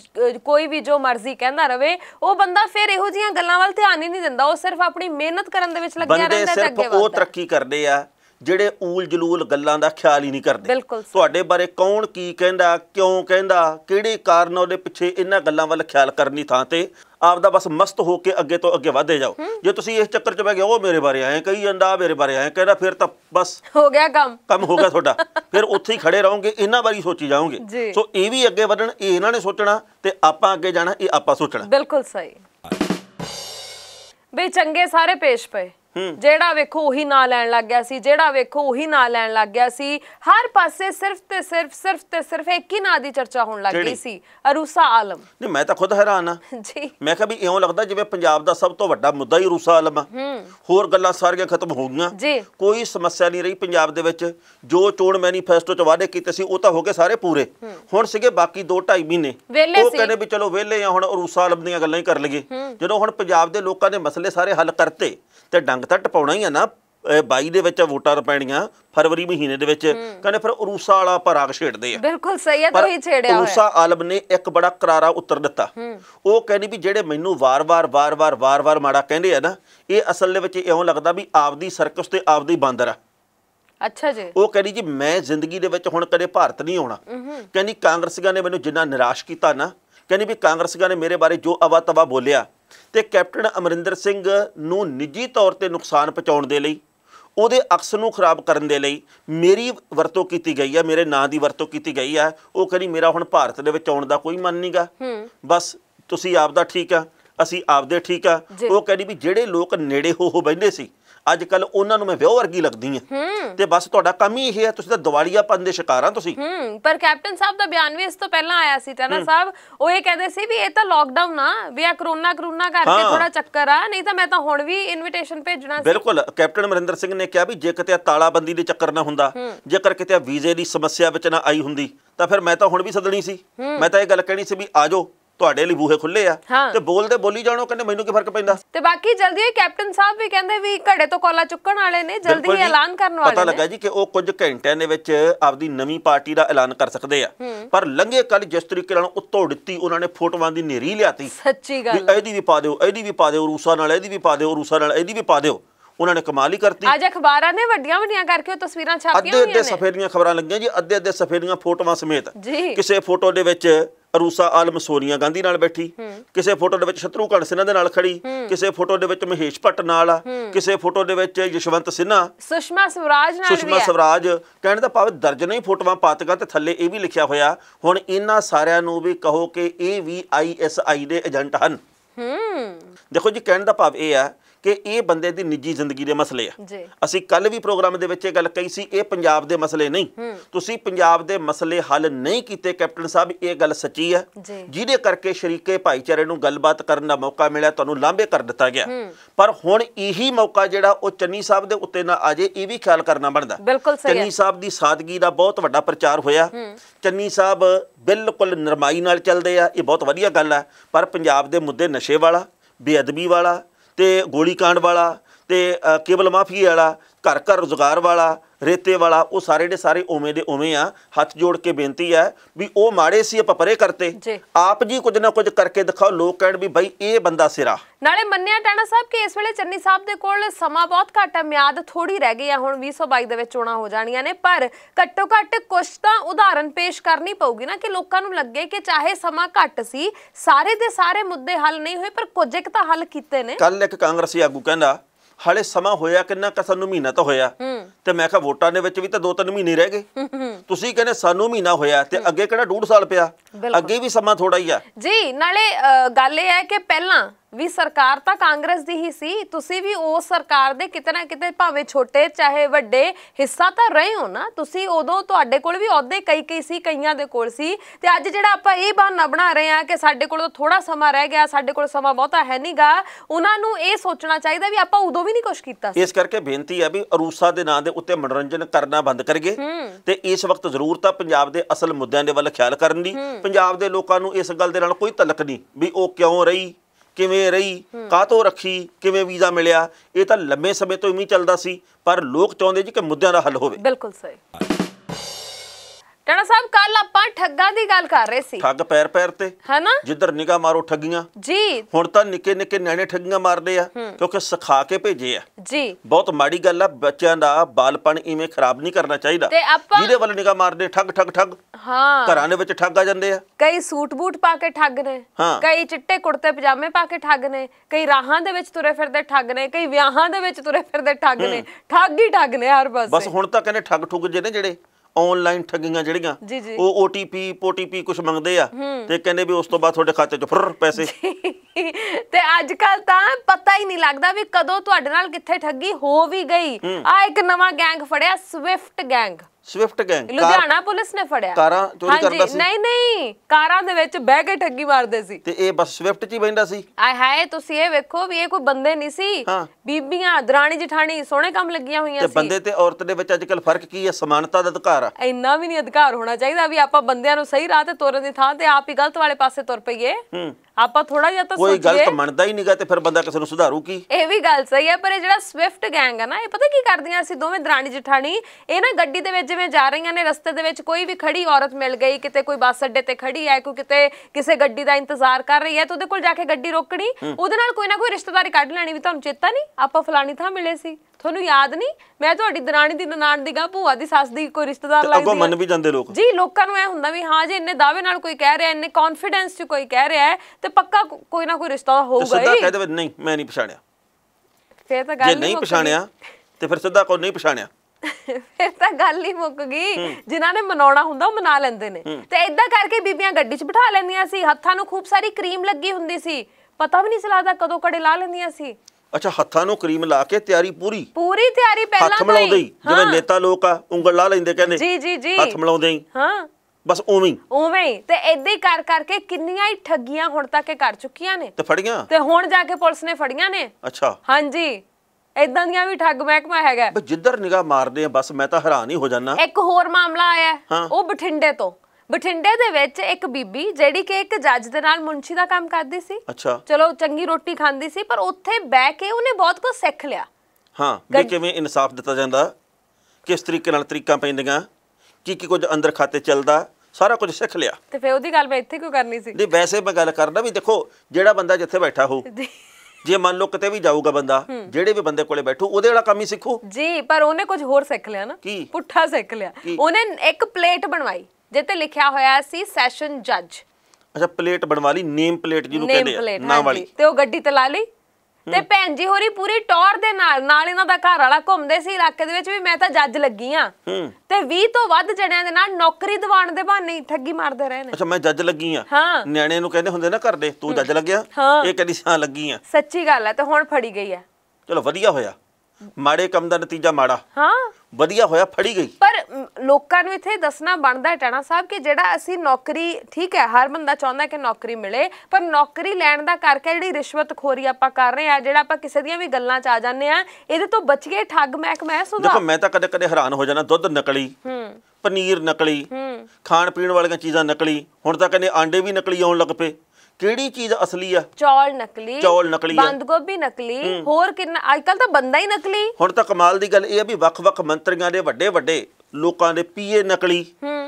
ਕੋਈ ਵੀ ਜੋ ਮਰਜ਼ੀ ਕਹਿੰਦਾ ਰਵੇ ਉਹ ਬੰਦਾ ਫਿਰ ਇਹੋ ਜੀਆਂ ਗੱਲਾਂ ਵੱਲ ਧਿਆਨ ਹੀ ਨਹੀਂ ਦਿੰਦਾ ਉਹ ਸਿਰਫ ਆਪਣੀ ਮਿਹਨਤ ਕਰਨ ਦੇ ਵਿੱਚ ਲੱਗਿਆ ਰਹਿੰਦਾ ਹੈ ਅੱਗੇ ਬੰਦੇ ਸਿਰਫ ਉਹ ਤਰੱਕੀ ਕਰਦੇ ਆ ਜਿਹੜੇ ਊਲ ਜਲੂਲ ਗੱਲਾਂ ਦਾ ਖਿਆਲ ਹੀ ਨਹੀਂ ਕਰਦੇ ਤੁਹਾਡੇ ਬਾਰੇ ਕੌਣ ਕੀ ਕਹਿੰਦਾ ਕਿਉਂ ਕਹਿੰਦਾ ਕਿਹੜੇ ਕਾਰਨ ਉਹਦੇ ਪਿੱਛੇ ਇਹਨਾਂ ਗੱਲਾਂ ਵੱਲ ਖਿਆਲ ਕਰਨੀ ਥਾਂ ਤੇ ਆਪ ਦਾ ਬਸ ਮਸਤ ਹੋ ਕੇ ਅੱਗੇ ਤੋਂ ਅੱਗੇ ਵਧਦੇ ਜਾਓ ਜੇ ਤੁਸੀਂ ਇਸ ਚੱਕਰ 'ਚ ਬਹਿ ਗਏ ਉਹ ਮੇਰੇ ਬਾਰੇ ਆਏ ਕਈ ਜਾਂਦਾ ਮੇਰੇ ਬਾਰੇ ਆਏ ਕਹਿੰਦਾ ਫਿਰ ਤਾਂ ਬਸ ਹੋ ਗਿਆ ਕੰਮ ਕੰਮ ਹੋ ਗਿਆ ਤੁਹਾਡਾ ਫਿਰ ਉੱਥੇ ਹੀ ਖੜੇ ਰਹੋਗੇ ਇਹਨਾਂ ਬਾਰੇ ਸੋਚੀ ਜਾਓਗੇ ਸੋ ਇਹ ਵੀ ਅੱਗੇ ਵਧਣ ਇਹ ਇਹਨਾਂ ਨੇ ਸੋਚਣਾ ਤੇ ਆਪਾਂ ਅੱਗੇ ਜਾਣਾ ਇਹ ਆਪਾਂ ਸੋਚਣਾ ਬਿਲਕੁਲ ਸਹੀ ਬੇ ਚੰਗੇ ਸਾਰੇ ਪੇਸ਼ ਪਏ ਜਿਹੜਾ ਵੇਖੋ ਉਹੀ ਨਾਂ ਲੈਣ ਲੱਗ ਗਿਆ ਸੀ ਜਿਹੜਾ ਵੇਖੋ ਉਹੀ ਨਾਂ ਲੈਣ ਲੱਗ ਗਿਆ ਸੀ ਹਰ ਪਾਸੇ ਸਿਰਫ ਤੇ ਸਿਰਫ ਸਿਰਫ ਤੇ ਸਿਰਫ ਇੱਕ ਹੀ ਨਾਂ ਦੀ ਚਰਚਾ ਹੋਣ ਲੱਗ ਗਈ ਸੀ ਅਰੂਸਾ ਆਲਮ ਨਹੀਂ ਮੈਂ ਤਾਂ ਖੁਦ ਹੈਰਾਨ ਆ ਜੀ ਮੈਂ ਕਿਹਾ ਵੀ ਇਉਂ ਲੱਗਦਾ ਜਿਵੇਂ ਪੰਜਾਬ ਦਾ ਸਭ ਤੋਂ ਵੱਡਾ ਮੁੱਦਾ ਹੀ ਅਰੂਸਾ ਆਲਮ ਆ ਹੋਰ ਗੱਲਾਂ ਸਾਰੀਆਂ ਖਤਮ ਹੋ ਗਈਆਂ ਜੀ ਕੋਈ ਸਮੱਸਿਆ ਨਹੀਂ ਰਹੀ ਪੰਜਾਬ ਦੇ ਵਿੱਚ ਜੋ ਚੋਣ ਮੈਨੀਫੈਸਟੋ ਚ ਵਾਅਦੇ ਕੀਤੇ ਸੀ ਉਹ ਤਾਂ ਹੋ ਗਏ ਸਾਰੇ ਪੂਰੇ ਹੁਣ ਸੀਗੇ ਬਾਕੀ 2 2.5 ਮਹੀਨੇ ਉਹ ਕਹਿੰਦੇ ਵੀ ਚਲੋ ਵਿਹਲੇ ਆ ਹੁਣ ਅਰੂਸਾ ਆਲਮ ਦੀਆਂ ਗੱਲਾਂ ਹੀ ਕਰ ਲਈਏ ਜਦੋਂ ਹੁਣ ਪੰਜਾਬ ਦੇ ਲੋਕਾਂ ਦੇ ਮਸਲੇ ਸਾਰੇ ਹੱਲ ਕਰਤੇ ਤੇ ਰੰਗ ਤਾਂ ਟਪਾਉਣਾ ਹੀ ਆ ਨਾ 22 ਦੇ ਵਿੱਚ ਵੋਟਾਂ ਪੈਣੀਆਂ ਫਰਵਰੀ ਮਹੀਨੇ ਦੇ ਵਿੱਚ ਕਹਿੰਦੇ ਫਿਰ ਉਰੂਸਾ ਵਾਲਾ ਪਰਾਗ ਛੇੜਦੇ ਆ ਬਿਲਕੁਲ ਸਹੀ ਹੈ ਤੁਸੀਂ ਛੇੜਿਆ ਹੋਇਆ ਉਰੂਸਾ ਆਲਮ ਨੇ ਇੱਕ ਬੜਾ ਕਰਾਰਾ ਉੱਤਰ ਦਿੱਤਾ ਉਹ ਕਹਿੰਦੀ ਵੀ ਜਿਹੜੇ ਮੈਨੂੰ ਵਾਰ-ਵਾਰ ਵਾਰ-ਵਾਰ ਵਾਰ-ਵਾਰ ਮਾੜਾ ਕਹਿੰਦੇ ਆ ਨਾ ਇਹ ਅਸਲ ਦੇ ਵਿੱਚ ਇਉਂ ਲੱਗਦਾ ਵੀ ਆਪਦੀ ਸਰਕਸ ਤੇ ਆਪਦੀ ਬਾਂਦਰ ਆ ਅੱਛਾ ਜੀ ਉਹ ਕਹਿੰਦੀ ਜੀ ਮੈਂ ਜ਼ਿੰਦਗੀ ਦੇ ਵਿੱਚ ਹੁਣ ਕਦੇ ਭਾਰਤ ਨਹੀਂ ਆਉਣਾ ਕਹਿੰਦੀ ਕਾਂਗਰਸੀਆਂ ਨੇ ਮੈਨੂੰ ਜਿੰਨਾ ਨਿਰਾਸ਼ ਕੀਤਾ ਨਾ ਕਹਿੰਦੀ ਵੀ ਕਾਂਗਰਸੀਆਂ ਨੇ ਮੇਰੇ ਬਾਰੇ ਜੋ ਅਵਾ ਤਵਾ ਬੋਲਿਆ ਤੇ ਕੈਪਟਨ ਅਮਰਿੰਦਰ ਸਿੰਘ ਨੂੰ ਨਿੱਜੀ ਤੌਰ ਤੇ ਨੁਕਸਾਨ ਪਹੁੰਚਾਉਣ ਦੇ ਲਈ ਉਹਦੇ ਅਕਸ ਨੂੰ ਖਰਾਬ ਕਰਨ ਦੇ ਲਈ ਮੇਰੀ ਵਰਤੋਂ ਕੀਤੀ ਗਈ ਹੈ ਮੇਰੇ ਨਾਂ ਦੀ ਵਰਤੋਂ ਕੀਤੀ ਗਈ ਹੈ ਉਹ ਕਹਿੰਦੀ ਮੇਰਾ ਹੁਣ ਭਾਰਤ ਦੇ ਵਿੱਚ ਆਉਣ ਦਾ ਕੋਈ ਮਨ ਨਹੀਂਗਾ ਬਸ ਤੁਸੀਂ ਆਪ ਦਾ ਠੀਕ ਆ ਅਸੀਂ ਆਪਦੇ ਠੀਕ ਆ ਉਹ ਕਹਿੰਦੀ ਵੀ ਜਿਹੜੇ ਲੋਕ ਨੇੜੇ ਹੋ ਹੋ ਬੈਠੇ ਸੀ ਅੱਜ ਕੱਲ ਉਹਨਾਂ ਨੂੰ ਮੈਂ ਵਿਆਹ ਵਰਗੀ ਲੱਗਦੀ ਆ ਤੇ ਬਸ ਤੁਹਾਡਾ ਕੰਮ ਹੀ ਇਹ ਹੈ ਤੁਸੀਂ ਤਾਂ ਦਿਵਾਲੀਆਪਨ ਦੇ ਆ ਤੁਸੀਂ ਹੂੰ ਪਰ ਕੈਪਟਨ ਸਾਹਿਬ ਦਾ ਬਿਆਨ ਵੀ ਇਸ ਤੋਂ ਪਹਿਲਾਂ ਆਇਆ ਸੀ ਨਾ ਸਾਹਿਬ ਉਹ ਇਹ ਕਹਿੰਦੇ ਸੀ ਵੀ ਇਹ ਤਾਂ ਲੋਕਡਾਊਨ ਆ ਵੀ ਆ ਕਰੋਨਾ ਕਰੋਨਾ ਕਰਕੇ ਥੋੜਾ ਚੱਕਰ ਆ ਨਹੀਂ ਤਾਂ ਮੈਂ ਤਾਂ ਹੁਣ ਵੀ ਇਨਵੀਟੇਸ਼ਨ ਭੇਜਣਾ ਸੀ ਬਿਲਕੁਲ ਕੈਪਟਨ ਅਮਰਿੰਦਰ ਸਿੰਘ ਨੇ ਕਿਹਾ ਵੀ ਜੇ ਕਿਤੇ ਤਾਲਾਬੰਦੀ ਦੇ ਚੱਕਰ ਨਾ ਹੁੰਦਾ ਜੇਕਰ ਕਿਤੇ ਵੀਜ਼ੇ ਦੀ ਸਮੱਸਿਆ ਵਿੱਚ ਨਾ ਆਈ ਹੁੰਦੀ ਤਾਂ ਫਿਰ ਮੈਂ ਤਾਂ ਹੁਣ ਵੀ ਸੱਦਣੀ ਸੀ ਮੈਂ ਤਾਂ ਇਹ ਗੱਲ ਕਹਿਣੀ ਸੀ ਵੀ ਆਜੋ ਤੁਹਾਡੇ ਲਈ ਬੂਹੇ ਖੁੱਲੇ ਆ ਤੇ ਬੋਲਦੇ ਬੋਲੀ ਜਾਣੋ ਕਹਿੰਦੇ ਮੈਨੂੰ ਕੀ ਫਰਕ ਪੈਂਦਾ ਤੇ ਬਾਕੀ ਜਲਦੀ ਹੀ ਕੈਪਟਨ ਸਾਹਿਬ ਵੀ ਕਹਿੰਦੇ ਵੀ ਘੜੇ ਤੋਂ ਕੋਲਾ ਚੁੱਕਣ ਵਾਲੇ ਨੇ ਜਲਦੀ ਹੀ ਐਲਾਨ ਕਰਨ ਵਾਲੇ ਪਤਾ ਲੱਗਾ ਜੀ ਕਿ ਉਹ ਕੁਝ ਘੰਟਿਆਂ ਦੇ ਵਿੱਚ ਆਪਦੀ ਨਵੀਂ ਪਾਰਟੀ ਦਾ ਐਲਾਨ ਕਰ ਸਕਦੇ ਆ ਪਰ ਲੰਘੇ ਕੱਲ ਜਿਸ ਤਰੀਕੇ ਨਾਲ ਉੱਤੋਂ ਦਿੱਤੀ ਉਹਨਾਂ ਨੇ ਫੋਟੋਆਂ ਦੀ ਨੇਰੀ ਲਿਆਤੀ ਸੱਚੀ ਗੱਲ ਵੀ ਇਹਦੀ ਵੀ ਪਾ ਦਿਓ ਇਹਦੀ ਵੀ ਪਾ ਦਿਓ ਰੂਸਾ ਨਾਲ ਇਹਦੀ ਵੀ ਪਾ ਦਿਓ ਰੂਸਾ ਨਾਲ ਇਹਦੀ ਵੀ ਪਾ ਦਿਓ ਉਹਨਾਂ ਨੇ ਕਮਾਲ ਹੀ ਕਰਤੀ ਅੱਜ ਅਖਬਾਰਾਂ ਨੇ ਵੱਡੀਆਂ ਵੱਡੀਆਂ ਕਰਕੇ ਉਹ ਤਸਵੀਰਾਂ ਛਾਪੀਆਂ ਹੋਈਆਂ ਨੇ ਅੱਧੇ ਅੱਧੇ ਸਫੇਦੀਆਂ ਖਬਰਾਂ ਲੱਗੀਆਂ ਜੀ ਅੱਧੇ ਅੱਧੇ ਸਫੇਦੀਆਂ ਫੋਟੋਆਂ ਸਮੇਤ ਕਿਸੇ ਫੋਟੋ ਦੇ ਵਿੱਚ ਅਰੂਸਾ ਆਲਮ ਸੋਨੀਆ ਗਾਂਧੀ ਨਾਲ ਬੈਠੀ ਕਿਸੇ ਫੋਟੋ ਦੇ ਵਿੱਚ ਘਣ ਸਿੰਘ ਦੇ ਨਾਲ ਖੜੀ ਕਿਸੇ ਫੋਟੋ ਦੇ ਵਿੱਚ ਮਹੇਸ਼ ਭੱਟ ਨਾਲ ਆ ਕਿਸੇ ਫੋਟੋ ਦੇ ਵਿੱਚ ਯਸ਼ਵੰਤ ਸਿਨਹਾ ਸੁਸ਼ਮਾ ਸਵਰਾਜ ਨਾਲ ਵੀ ਸੁਸ਼ਮਾ ਸਵਰਾਜ ਕਹਿਣ ਦਾ ਭਾਵੇਂ ਦਰਜਨਾਂ ਹੀ ਫੋਟੋਆਂ ਪਾਤਗਾ ਤੇ ਥੱਲੇ ਇਹ ਵੀ ਲਿਖਿਆ ਹੋਇਆ ਹੁਣ ਇਹਨਾਂ ਸਾਰਿਆਂ ਨੂੰ ਵੀ ਕਹੋ ਕਿ ਇਹ ਵੀ ਆਈਐਸਆਈ ਦੇ ਏਜੰਟ ਹਨ ਹੂੰ ਦੇਖੋ ਜੀ ਕਹਿਣ ਦਾ ਭਾਵ ਇਹ ਆ ਕਿ ਇਹ ਬੰਦੇ ਦੀ ਨਿੱਜੀ ਜ਼ਿੰਦਗੀ ਦੇ ਮਸਲੇ ਆ ਅਸੀਂ ਕੱਲ ਵੀ ਪ੍ਰੋਗਰਾਮ ਦੇ ਵਿੱਚ ਇਹ ਗੱਲ ਕਹੀ ਸੀ ਇਹ ਪੰਜਾਬ ਦੇ ਮਸਲੇ ਨਹੀਂ ਤੁਸੀਂ ਪੰਜਾਬ ਦੇ ਮਸਲੇ ਹੱਲ ਨਹੀਂ ਕੀਤੇ ਕੈਪਟਨ ਸਾਹਿਬ ਇਹ ਗੱਲ ਸੱਚੀ ਹੈ ਜਿਹਦੇ ਕਰਕੇ ਸ਼ਰੀਕੇ ਭਾਈਚਾਰੇ ਨੂੰ ਗੱਲਬਾਤ ਕਰਨ ਦਾ ਮੌਕਾ ਮਿਲਿਆ ਤੁਹਾਨੂੰ ਲਾਂਭੇ ਕਰ ਦਿੱਤਾ ਗਿਆ ਪਰ ਹੁਣ ਇਹੀ ਮੌਕਾ ਜਿਹੜਾ ਉਹ ਚੰਨੀ ਸਾਹਿਬ ਦੇ ਉੱਤੇ ਨਾ ਆ ਜੇ ਇਹ ਵੀ ਖਿਆਲ ਕਰਨਾ ਬਣਦਾ ਚੰਨੀ ਸਾਹਿਬ ਦੀ ਸਾਦਗੀ ਦਾ ਬਹੁਤ ਵੱਡਾ ਪ੍ਰਚਾਰ ਹੋਇਆ ਚੰਨੀ ਸਾਹਿਬ ਬਿਲਕੁਲ ਨਰਮਾਈ ਨਾਲ ਚੱਲਦੇ ਆ ਇਹ ਬਹੁਤ ਵਧੀਆ ਗੱਲ ਆ ਪਰ ਪੰਜਾਬ ਦੇ ਮੁੱਦੇ ਨਸ਼ੇ ਵਾਲਾ ਬੇਅਦਬੀ ਵਾਲਾ ਤੇ ਗੋਲੀ ਕਾਂਡ ਵਾਲਾ ਤੇ ਕੇਵਲ ਮਾਫੀ ਵਾਲਾ ਘਰ ਘਰ ਰੋਜ਼ਗਾਰ ਵਾਲਾ ਰੇਤੇ ਵਾਲਾ ਉਹ ਸਾਰੇ ਦੇ ਸਾਰੇ ਉਵੇਂ ਦੇ ਉਵੇਂ ਆ ਹੱਥ ਜੋੜ ਕੇ ਬੇਨਤੀ ਹੈ ਵੀ ਉਹ ਮਾੜੇ ਸੀ ਆਪਾਂ ਪਰੇ ਕਰਤੇ ਆਪ ਜੀ ਕੁਝ ਨਾ ਕੁਝ ਕਰਕੇ ਦਿਖਾਓ ਲੋਕ ਕਹਿਣ ਵੀ ਬਈ ਇਹ ਬੰਦਾ ਸਿਰਾ ਨਾਲੇ ਮੰਨਿਆ ਟਾਣਾ ਸਾਹਿਬ ਕਿ ਇਸ ਵੇਲੇ ਚੰਨੀ ਸਾਹਿਬ ਦੇ ਕੋਲ ਸਮਾਂ ਬਹੁਤ ਘੱਟ ਹੈ ਮਿਆਦ ਥੋੜੀ ਰਹਿ ਗਈ ਆ ਹੁਣ 2022 ਦੇ ਵਿੱਚ ਚੋਣਾਂ ਹੋ ਜਾਣੀਆਂ ਨੇ ਪਰ ਘੱਟੋ ਘੱਟ ਕੁਝ ਤਾਂ ਉਦਾਹਰਨ ਪੇਸ਼ ਕਰਨੀ ਪਊਗੀ ਨਾ ਕਿ ਲੋਕਾਂ ਨੂੰ ਲੱਗੇ ਕਿ ਚਾਹੇ ਸਮਾਂ ਘੱਟ ਸੀ ਸਾਰੇ ਦੇ ਸਾਰੇ ਮੁੱਦੇ ਹੱਲ ਨਹੀਂ ਹੋਏ ਪਰ ਕੁਝ ਇੱਕ ਤਾਂ ਹੱਲ ਕੀਤੇ ਨੇ ਕੱਲ ਇੱਕ ਕਾਂਗਰਸੀ ਆਗੂ ਕਹਿੰਦਾ ਹਲੇ ਸਮਾਂ ਹੋਇਆ ਕਿੰਨਾ ਕ ਸਾਨੂੰ ਮਹੀਨਾ ਤਾਂ ਹੋਇਆ ਤੇ ਮੈਂ ਕਿਹਾ ਵੋਟਾਂ ਦੇ ਵਿੱਚ ਵੀ ਤਾਂ ਦੋ ਤਿੰਨ ਮਹੀਨੇ ਰਹਿ ਗਏ ਤੁਸੀਂ ਕਹਿੰਦੇ ਸਾਨੂੰ ਮਹੀਨਾ ਹੋਇਆ ਤੇ ਅੱਗੇ ਕਿਹੜਾ 2.5 ਸਾਲ ਪਿਆ ਅੱਗੇ ਵੀ ਸਮਾਂ ਥੋੜਾ ਹੀ ਆ ਜੀ ਨਾਲੇ ਗੱਲ ਇਹ ਹੈ ਕਿ ਪਹਿਲਾਂ ਵੀ ਸਰਕਾਰ ਤਾਂ ਕਾਂਗਰਸ ਦੀ ਹੀ ਸੀ ਤੁਸੀਂ ਵੀ ਉਸ ਸਰਕਾਰ ਦੇ ਕਿਤੇ ਨਾ ਕਿਤੇ ਭਾਵੇਂ ਛੋਟੇ ਚਾਹੇ ਵੱਡੇ ਹਿੱਸਾ ਤਾਂ ਰਹੇ ਹੋ ਨਾ ਤੁਸੀਂ ਉਦੋਂ ਤੁਹਾਡੇ ਕੋਲ ਵੀ ਅਹੁਦੇ ਕਈ ਕਈ ਸੀ ਕਈਆਂ ਦੇ ਕੋਲ ਸੀ ਤੇ ਅੱਜ ਜਿਹੜਾ ਆਪਾਂ ਇਹ ਬਹਾਨਾ ਬਣਾ ਰਹੇ ਆ ਕਿ ਸਾਡੇ ਕੋਲ ਤਾਂ ਥੋੜਾ ਸਮਾਂ ਰਹਿ ਗਿਆ ਸਾਡੇ ਕੋਲ ਸਮਾਂ ਬਹੁਤਾ ਹੈ ਨਹੀਂਗਾ ਉਹਨਾਂ ਨੂੰ ਇਹ ਸੋਚਣਾ ਚਾਹੀਦਾ ਵੀ ਆਪਾਂ ਉਦੋਂ ਵੀ ਨਹੀਂ ਕੁਝ ਕੀਤਾ ਸੀ ਇਸ ਕਰਕੇ ਬੇਨਤੀ ਹੈ ਵੀ ਅਰੂਸਾ ਦੇ ਨਾਂ ਦੇ ਉੱਤੇ ਮਨੋਰੰਜਨ ਕਰਨਾ ਬੰਦ ਕਰੀਏ ਤੇ ਇਸ ਵਕਤ ਜ਼ਰੂਰ ਤਾਂ ਪੰਜਾਬ ਦੇ ਅਸਲ ਮੁੱਦਿਆਂ ਦੇ ਵੱਲ ਖਿਆਲ ਕਰਨ ਦੀ ਪੰਜਾਬ ਦੇ ਲੋਕਾਂ ਨੂੰ ਇਸ ਗੱਲ ਦੇ ਨਾਲ ਕੋਈ ਤਲਕ ਨਹੀਂ ਵੀ ਉਹ ਕਿਉਂ ਰਹੀ ਕਿਵੇਂ ਰਹੀ ਕਾਤੋਂ ਰੱਖੀ ਕਿਵੇਂ ਵੀਜ਼ਾ ਮਿਲਿਆ ਇਹ ਤਾਂ ਲੰਮੇ ਸਮੇਂ ਤੋਂ ਇਵੇਂ ਚੱਲਦਾ ਸੀ ਪਰ ਲੋਕ ਚਾਹੁੰਦੇ ਜੀ ਕਿ ਮੁੱਦਿਆਂ ਦਾ ਹੱਲ ਹੋਵੇ ਬਿਲਕੁਲ ਸਹੀ ਰਾਣਾ ਸਾਹਿਬ ਕੱਲ ਆਪਾਂ ਠੱਗਾਂ ਦੀ ਗੱਲ ਕਰ ਰਹੇ ਸੀ ਠੱਗ ਪੈਰ ਪੈਰ ਤੇ ਹੈਨਾ ਜਿੱਧਰ ਨਿਗਾ ਮਾਰੋ ਠੱਗੀਆਂ ਜੀ ਹੁਣ ਤਾਂ ਨਿੱਕੇ ਨਿੱਕੇ ਨਿਆਣੇ ਠੱਗੀਆਂ ਮਾਰਦੇ ਆ ਕਿਉਂਕਿ ਸਿਖਾ ਕੇ ਭੇਜੇ ਆ ਜੀ ਬਹੁਤ ਮਾੜੀ ਗੱਲ ਆ ਬੱਚਿਆਂ ਦਾ ਬਾਲਪਣ ਇਵੇਂ ਖਰਾਬ ਨਹੀਂ ਕਰਨਾ ਚਾਹੀਦਾ ਜਿਹਦੇ ਵੱਲ ਨਿਗਾ ਮਾਰਦੇ ਠੱਗ ਠੱਗ ਠੱਗ ਹਾਂ ਘਰਾਂ ਦੇ ਵਿੱਚ ਠੱਗ ਆ ਜਾਂਦੇ ਆ ਕਈ ਸੂਟ ਬੂਟ ਪਾ ਕੇ ਠੱਗ ਨੇ ਕਈ ਚਿੱਟੇ ਕੁੜਤੇ ਪਜਾਮੇ ਪਾ ਕੇ ਠੱਗ ਨੇ ਕਈ ਰਾਹਾਂ ਦੇ ਵਿੱਚ ਤੁਰੇ ਫਿਰਦੇ ਠੱਗ ਨੇ ਕਈ ਵਿਆਹਾਂ ਦੇ ਵਿੱਚ ਤੁਰੇ ਫਿਰਦੇ ਠੱਗ ਨੇ ਠੱਗ ਹੀ ਠੱਗ ਨੇ ਹਰ ਪਾਸੇ ਬਸ ਹੁਣ ਤਾਂ ਕਹਿੰਦੇ ਠੱਗ ਠੁੱਗ ਜਿਹੜੇ ਜਿਹੜੇ ਆਨਲਾਈਨ ਠੱਗੀਆਂ ਜਿਹੜੀਆਂ ਉਹ OTP POTP ਕੁਝ ਮੰਗਦੇ ਆ ਤੇ ਕਹਿੰਦੇ ਵੀ ਉਸ ਤੋਂ ਬਾਅਦ ਤੁਹਾਡੇ ਖਾਤੇ 'ਚ ਫਰ ਪੈਸੇ ਤੇ ਅੱਜ ਕੱਲ ਤਾਂ ਪਤਾ ਹੀ ਨਹੀਂ ਲੱਗਦਾ ਵੀ ਕਦੋਂ ਤੁਹਾਡੇ ਨਾਲ ਕਿੱਥੇ ਠੱਗੀ ਹੋ ਵੀ ਗਈ ਆ ਇੱਕ ਨਵਾਂ ਗੈਂਗ ਫੜਿਆ Swift gang Swift gang Ludhiana police ਨੇ ਫੜਿਆ ਕਾਰਾਂ ਚੋਰੀ ਕਰਦਾ ਸੀ ਨਹੀਂ ਨਹੀਂ ਕਾਰਾਂ ਦੇ ਵਿੱਚ ਬਹਿ ਕੇ ਠੱਗੀ ਮਾਰਦੇ ਸੀ ਤੇ ਇਹ ਬਸ ਸਵਿਫਟ 'ਚ ਹੀ ਬੈਂਦਾ ਸੀ ਆਏ ਹਾਏ ਤੁਸੀਂ ਇਹ ਵੇਖੋ ਵੀ ਇਹ ਕੋਈ ਬੰਦੇ ਨਹੀਂ ਸੀ ਬੀਬੀਆਂ ਦਰਾਣੀ ਜਠਾਣੀ ਸੋਹਣੇ ਕੰਮ ਲੱਗੀਆਂ ਹੋਈਆਂ ਸੀ ਤੇ ਬੰਦੇ ਤੇ ਔਰਤ ਦੇ ਵਿੱਚ ਅੱਜਕੱਲ ਫਰਕ ਕੀ ਹੈ ਸਮਾਨਤਾ ਦਾ ਅਧਿਕਾਰ ਆ ਇੰਨਾ ਵੀ ਨਹੀਂ ਅਧਿਕਾਰ ਹੋਣਾ ਚਾਹੀਦਾ ਵੀ ਆਪਾਂ ਬੰਦਿਆਂ ਨੂੰ ਸਹੀ ਰਾਹ ਤੇ ਤੋਰਨ ਦੀ ਥਾਂ ਤੇ ਆਪ ਹੀ ਗਲਤ ਵਾਲੇ ਪਾਸੇ ਤੁਰ ਪਈਏ ਹੂੰ ਆਪਾਂ ਥੋੜਾ ਜਿਹਾ ਤਾਂ ਸੋਚੀਏ ਕੋਈ ਗਲਤ ਮੰਨਦਾ ਹੀ ਨਹੀਂਗਾ ਤੇ ਫਿਰ ਬੰਦਾ ਕਿਸੇ ਨੂੰ ਸੁਧਾਰੂ ਕੀ ਇਹ ਵੀ ਗੱਲ ਸਹੀ ਹੈ ਪਰ ਇਹ ਜਿਹੜਾ ਸਵਿਫਟ ਗੈਂਗ ਹੈ ਨਾ ਇਹ ਪਤਾ ਕੀ ਕਰਦੀਆਂ ਅਸੀਂ ਦੋਵੇਂ ਦਰਾਣੀ ਜਠਾਣੀ ਇਹ ਨਾ ਗੱਡੀ ਦੇ ਵਿੱਚ ਜਿਵੇਂ ਜਾ ਰਹੀਆਂ ਨੇ ਰਸਤੇ ਦੇ ਵਿੱਚ ਕੋਈ ਵੀ ਖੜੀ ਔਰਤ ਮਿਲ ਗਈ ਕਿਤੇ ਕੋਈ ਬੱਸ ਅੱਡੇ ਤੇ ਖੜੀ ਹੈ ਕੋਈ ਕਿਤੇ ਕਿਸੇ ਗੱਡੀ ਦਾ ਇੰਤਜ਼ਾਰ ਕਰ ਰਹੀ ਹੈ ਤੇ ਉਹਦੇ ਕੋਲ ਜਾ ਕੇ ਗੱਡੀ ਰੋਕਣੀ ਉਹਦੇ ਨਾਲ ਕੋਈ ਨਾ ਕੋਈ ਰਿਸ਼ਤੇਦਾਰੀ ਕੱਢ ਲੈਣੀ ਵੀ ਤੁਹਾਨੂੰ ਚੇਤਾ ਨਹੀਂ ਆਪਾਂ ਫਲਾਣੀ ਥਾਂ ਮਿਲੇ ਸੀ ਤੁਹਾਨੂੰ ਯਾਦ ਨਹੀਂ ਮੈਂ ਤੁਹਾਡੀ ਦਰਾਣੀ ਦੀ ਨਨਾਣ ਦੀ ਗਾ ਭੂਆ ਦੀ ਸੱਸ ਦੀ ਕੋਈ ਰਿਸ਼ਤੇਦਾਰ ਲੱਗਦੀ ਅੱਗੋਂ ਮੰਨ ਵੀ ਜਾਂਦੇ ਲੋਕ ਜੀ ਲੋਕਾਂ ਨੂੰ ਐ ਹੁੰਦਾ ਵੀ ਹਾਂ ਜੇ ਇੰਨੇ ਦਾਅਵੇ ਨਾਲ ਕੋਈ ਕਹਿ ਰਿਹਾ ਇੰਨੇ ਕੌਨਫੀਡੈਂਸ 'ਚ ਕੋਈ ਕਹਿ ਰਿਹਾ ਹੈ ਤੇ ਪੱਕਾ ਕੋਈ ਨਾ ਕੋਈ ਰਿਸ਼ਤਾ ਹੋਊਗਾ ਹੀ ਹੋਊਗਾ ਸਿੱਧਾ ਕਹਿ ਦੇਵੇ ਨਹੀਂ ਮੈਂ ਨਹੀਂ ਪਛਾਣਿਆ ਫੇਰ ਤਾਂ ਗੱਲ ਜੇ ਨਹੀਂ ਪਛਾਣਿਆ ਤੇ ਫਿਰ ਸਿੱਧਾ ਕੋ ਨਹੀਂ ਪਛਾਣਿਆ ਫਿਰ ਤਾਂ ਗੱਲ ਹੀ ਮੁੱਕ ਗਈ ਜਿਨ੍ਹਾਂ ਨੇ ਮਨਾਉਣਾ ਹੁੰਦਾ ਉਹ ਮਨਾ ਲੈਂਦੇ ਨੇ ਤੇ ਇਦਾਂ ਕਰਕੇ ਬੀਬੀਆਂ ਗੱਡੀ 'ਚ ਬਿਠਾ ਲੈਂਦੀਆਂ ਸੀ ਹੱਥਾਂ ਨੂੰ ਖੂਬ ਸਾਰੀ ਕਰੀਮ ਲੱਗੀ ਹੁੰਦੀ ਸੀ ਪਤਾ ਵੀ ਨਹੀਂ ਸਲਾਦਾ ਕਦੋਂ ਕੜੇ ਲਾ ਲੈਂਦੀਆਂ ਸੀ ਅੱਛਾ ਹੱਥਾਂ ਨੂੰ ਕਰੀਮ ਲਾ ਕੇ ਤਿਆਰੀ ਪੂਰੀ ਪੂਰੀ ਤਿਆਰੀ ਪਹਿਲਾਂ ਹੱਥ ਤੋਂ ਹੀ ਜਿਵੇਂ ਨੇਤਾ ਲੋਕ ਆ ਉਂਗਲ ਲਾ ਲੈਂਦੇ ਕਹਿੰਦੇ ਜੀ, ਜੀ, ਜੀ। ਹੱਥ ਮਲਾਉਂਦੇ ਹੀ ਹਾਂ ਬਸ ਉਵੇਂ ਹੀ ਉਵੇਂ ਹੀ ਤੇ ਇਦਾਂ ਹੀ ਕਰ ਕਰਕੇ ਕਿੰਨੀਆਂ ਹੀ ਠੱਗੀਆਂ ਹੁਣ ਤੱਕ ਕਰ ਚੁੱਕੀਆਂ ਨੇ ਤੇ ਫੜੀਆਂ ਤੇ ਹੁਣ ਜਾ ਕੇ ਪੁਲਿਸ ਨੇ ਫੜੀਆਂ ਨੇ ਅੱਛਾ ਹਾਂਜੀ ਇਦਾਂ ਦੀਆਂ ਵੀ ਠੱਗ ਮਹਿਕਮਾ ਹੈਗਾ ਬਸ ਜਿੱਧਰ ਨਿਗਾਹ ਮਾਰਦੇ ਆ ਬਸ ਮੈਂ ਤਾਂ ਹੈਰਾਨ ਹੀ ਹੋ ਜਾਣਾ ਇੱਕ ਹੋਰ ਮਾਮਲਾ ਆਇਆ ਉਹ ਬਠਿੰਡੇ ਤੋਂ ਬਠਿੰਡੇ ਦੇ ਵਿੱਚ ਇੱਕ ਬੀਬੀ ਜਿਹੜੀ ਕਿ ਇੱਕ ਜੱਜ ਦੇ ਨਾਲ ਮੁੰਸ਼ੀ ਦਾ ਕੰਮ ਕਰਦੀ ਸੀ ਅੱਛਾ ਚਲੋ ਚੰਗੀ ਰੋਟੀ ਖਾਂਦੀ ਸੀ ਪਰ ਉੱਥੇ ਬਹਿ ਕੇ ਉਹਨੇ ਬਹੁਤ ਕੁਝ ਸਿੱਖ ਲਿਆ ਹਾਂ ਕਿਵੇਂ ਇਨਸਾਫ ਦਿੱਤਾ ਜਾਂਦਾ ਕਿਸ ਤਰੀਕੇ ਨਾਲ ਤਰੀਕਾਂ ਪੈਂਦੀਆਂ ਕੀ ਕੀ ਕੁਝ ਅੰਦਰ ਖਾਤੇ ਚੱਲਦਾ ਸਾਰਾ ਕੁਝ ਸਿੱਖ ਲਿਆ ਤੇ ਫੇ ਉਹਦੀ ਗੱਲ ਮੈਂ ਇੱਥੇ ਕਿਉਂ ਕਰਨੀ ਸੀ ਨਹੀਂ ਵੈਸੇ ਮੈਂ ਗੱਲ ਕਰਦਾ ਵੀ ਦੇਖੋ ਜਿਹੜਾ ਬੰਦਾ ਜਿੱਥੇ ਬੈਠਾ ਹੋ ਜੇ ਮੰਨ ਲਓ ਕਿਤੇ ਵੀ ਜਾਊਗਾ ਬੰਦਾ ਜਿਹੜੇ ਵੀ ਬੰਦੇ ਕੋਲੇ ਬੈਠੂ ਉਹਦੇ ਵਾਲਾ ਕੰਮ ਹੀ ਸਿੱਖੂ ਜੀ ਪਰ ਉਹਨੇ ਕੁਝ ਹੋਰ ਸਿੱਖ ਲਿਆ ਨਾ ਪੁੱਠਾ ਸਿੱਖ ਲਿਆ ਉਹਨੇ ਇੱਕ ਪਲੇਟ ਬਣਵਾਈ ਜਿੱਤੇ ਲਿਖਿਆ ਹੋਇਆ ਸੀ ਸੈਸ਼ਨ ਜੱਜ ਅੱਛਾ ਪਲੇਟ ਬਣਵਾ ਲਈ ਨੇਮ ਪਲੇਟ ਜਿਹਨੂੰ ਕਹਿੰਦੇ ਆ ਨਾਮ ਵਾਲੀ ਤੇ ਉਹ ਗੱਡੀ ਤੇ ਲਾ ਲਈ ਤੇ ਭੈਣ ਜੀ ਹੋਰੀ ਪੂਰੀ ਟੌਰ ਦੇ ਨਾਲ ਨਾਲ ਇਹਨਾਂ ਦਾ ਘਰ ਵਾਲਾ ਘੁੰਮਦੇ ਸੀ ਇਲਾਕੇ ਦੇ ਵਿੱਚ ਵੀ ਮੈਂ ਤਾਂ ਜੱਜ ਲੱਗੀ ਆ ਤੇ 20 ਤੋਂ ਵੱਧ ਜਣਿਆਂ ਦੇ ਨਾਲ ਨੌਕਰੀ ਦਿਵਾਉਣ ਦੇ ਬਹਾਨੇ ਠੱਗੀ ਮਾਰਦੇ ਰਹੇ ਨੇ ਅੱਛਾ ਮੈਂ ਜੱਜ ਲੱਗੀ ਆ ਨਿਆਣੇ ਨੂੰ ਕਹਿੰਦੇ ਹੁੰਦੇ ਨਾ ਘਰ ਦੇ ਤੂੰ ਜੱਜ ਲੱਗਿਆ ਇਹ ਕਹਿੰਦੀ ਸਾਂ ਲੱਗੀ ਆ ਸੱਚੀ ਗੱਲ ਹੈ ਤੇ ਹੁਣ ਫੜੀ ਗਈ ਆ ਚਲੋ ਵਧੀਆ ਹੋਇਆ ਮਾੜੇ ਕੰਮ ਦਾ ਨਤੀਜਾ ਮਾੜਾ ਹਾਂ ਵਧੀਆ ਹੋਇਆ ਫੜੀ ਗਈ ਪਰ ਲੋਕਾਂ ਨੂੰ ਇੱਥੇ ਦੱਸਣਾ ਬਣਦਾ ਹੈ ਟਾਣਾ ਸਾਹਿਬ ਕਿ ਜਿਹੜਾ ਅਸੀਂ ਨੌਕਰੀ ਠੀਕ ਹੈ ਹਰ ਬੰਦਾ ਚਾਹੁੰਦਾ ਕਿ ਨੌਕਰੀ ਮਿਲੇ ਪਰ ਨੌਕਰੀ ਲੈਣ ਦਾ ਕਰਕੇ ਜਿਹੜੀ ਰਿਸ਼ਵਤ ਖੋਰੀ ਆਪਾਂ ਕਰ ਰਹੇ ਆ ਜਿਹੜਾ ਆਪਾਂ ਕਿਸੇ ਦੀਆਂ ਵੀ ਗੱਲਾਂ ਚ ਆ ਜਾਂਦੇ ਆ ਇਹਦੇ ਤੋਂ ਬਚ ਕੇ ਠੱਗ ਮਹਿਕਮਾ ਸੁਦਾ ਦੇਖੋ ਮੈਂ ਤਾਂ ਕਦੇ ਕਦੇ ਹੈਰਾਨ ਹੋ ਜਾਣਾ ਦੁੱਧ ਨਕਲੀ ਹੂੰ ਪਨੀਰ ਨਕਲੀ ਹੂੰ ਖਾਣ ਪੀਣ ਵਾਲੀਆਂ ਚੀਜ਼ਾਂ ਨਕਲੀ ਹੁਣ ਤਾਂ ਕਹਿੰਦੇ ਆਂਡੇ ਵੀ ਨਕਲੀ ਆਉਣ ਲੱਗ ਪਏ ਕਿਹੜੀ ਚੀਜ਼ ਅਸਲੀ ਆ ਚੌਲ ਨਕਲੀ ਚੌਲ ਨਕਲੀ ਆ ਬੰਦ ਗੋਭੀ ਨਕਲੀ ਹੋਰ ਕਿੰਨਾ ਅੱਜਕੱਲ ਤਾਂ ਬੰਦਾ ਹੀ ਨਕਲੀ ਹੁਣ ਤਾਂ ਕਮਾਲ ਦੀ ਗੱਲ ਇਹ ਆ ਵੀ ਵੱਖ-ਵੱਖ ਮੰਤਰੀਆਂ ਦੇ ਵੱਡੇ ਵੱਡੇ ਲੋਕਾਂ ਦੇ ਪੀਏ ਨਕਲੀ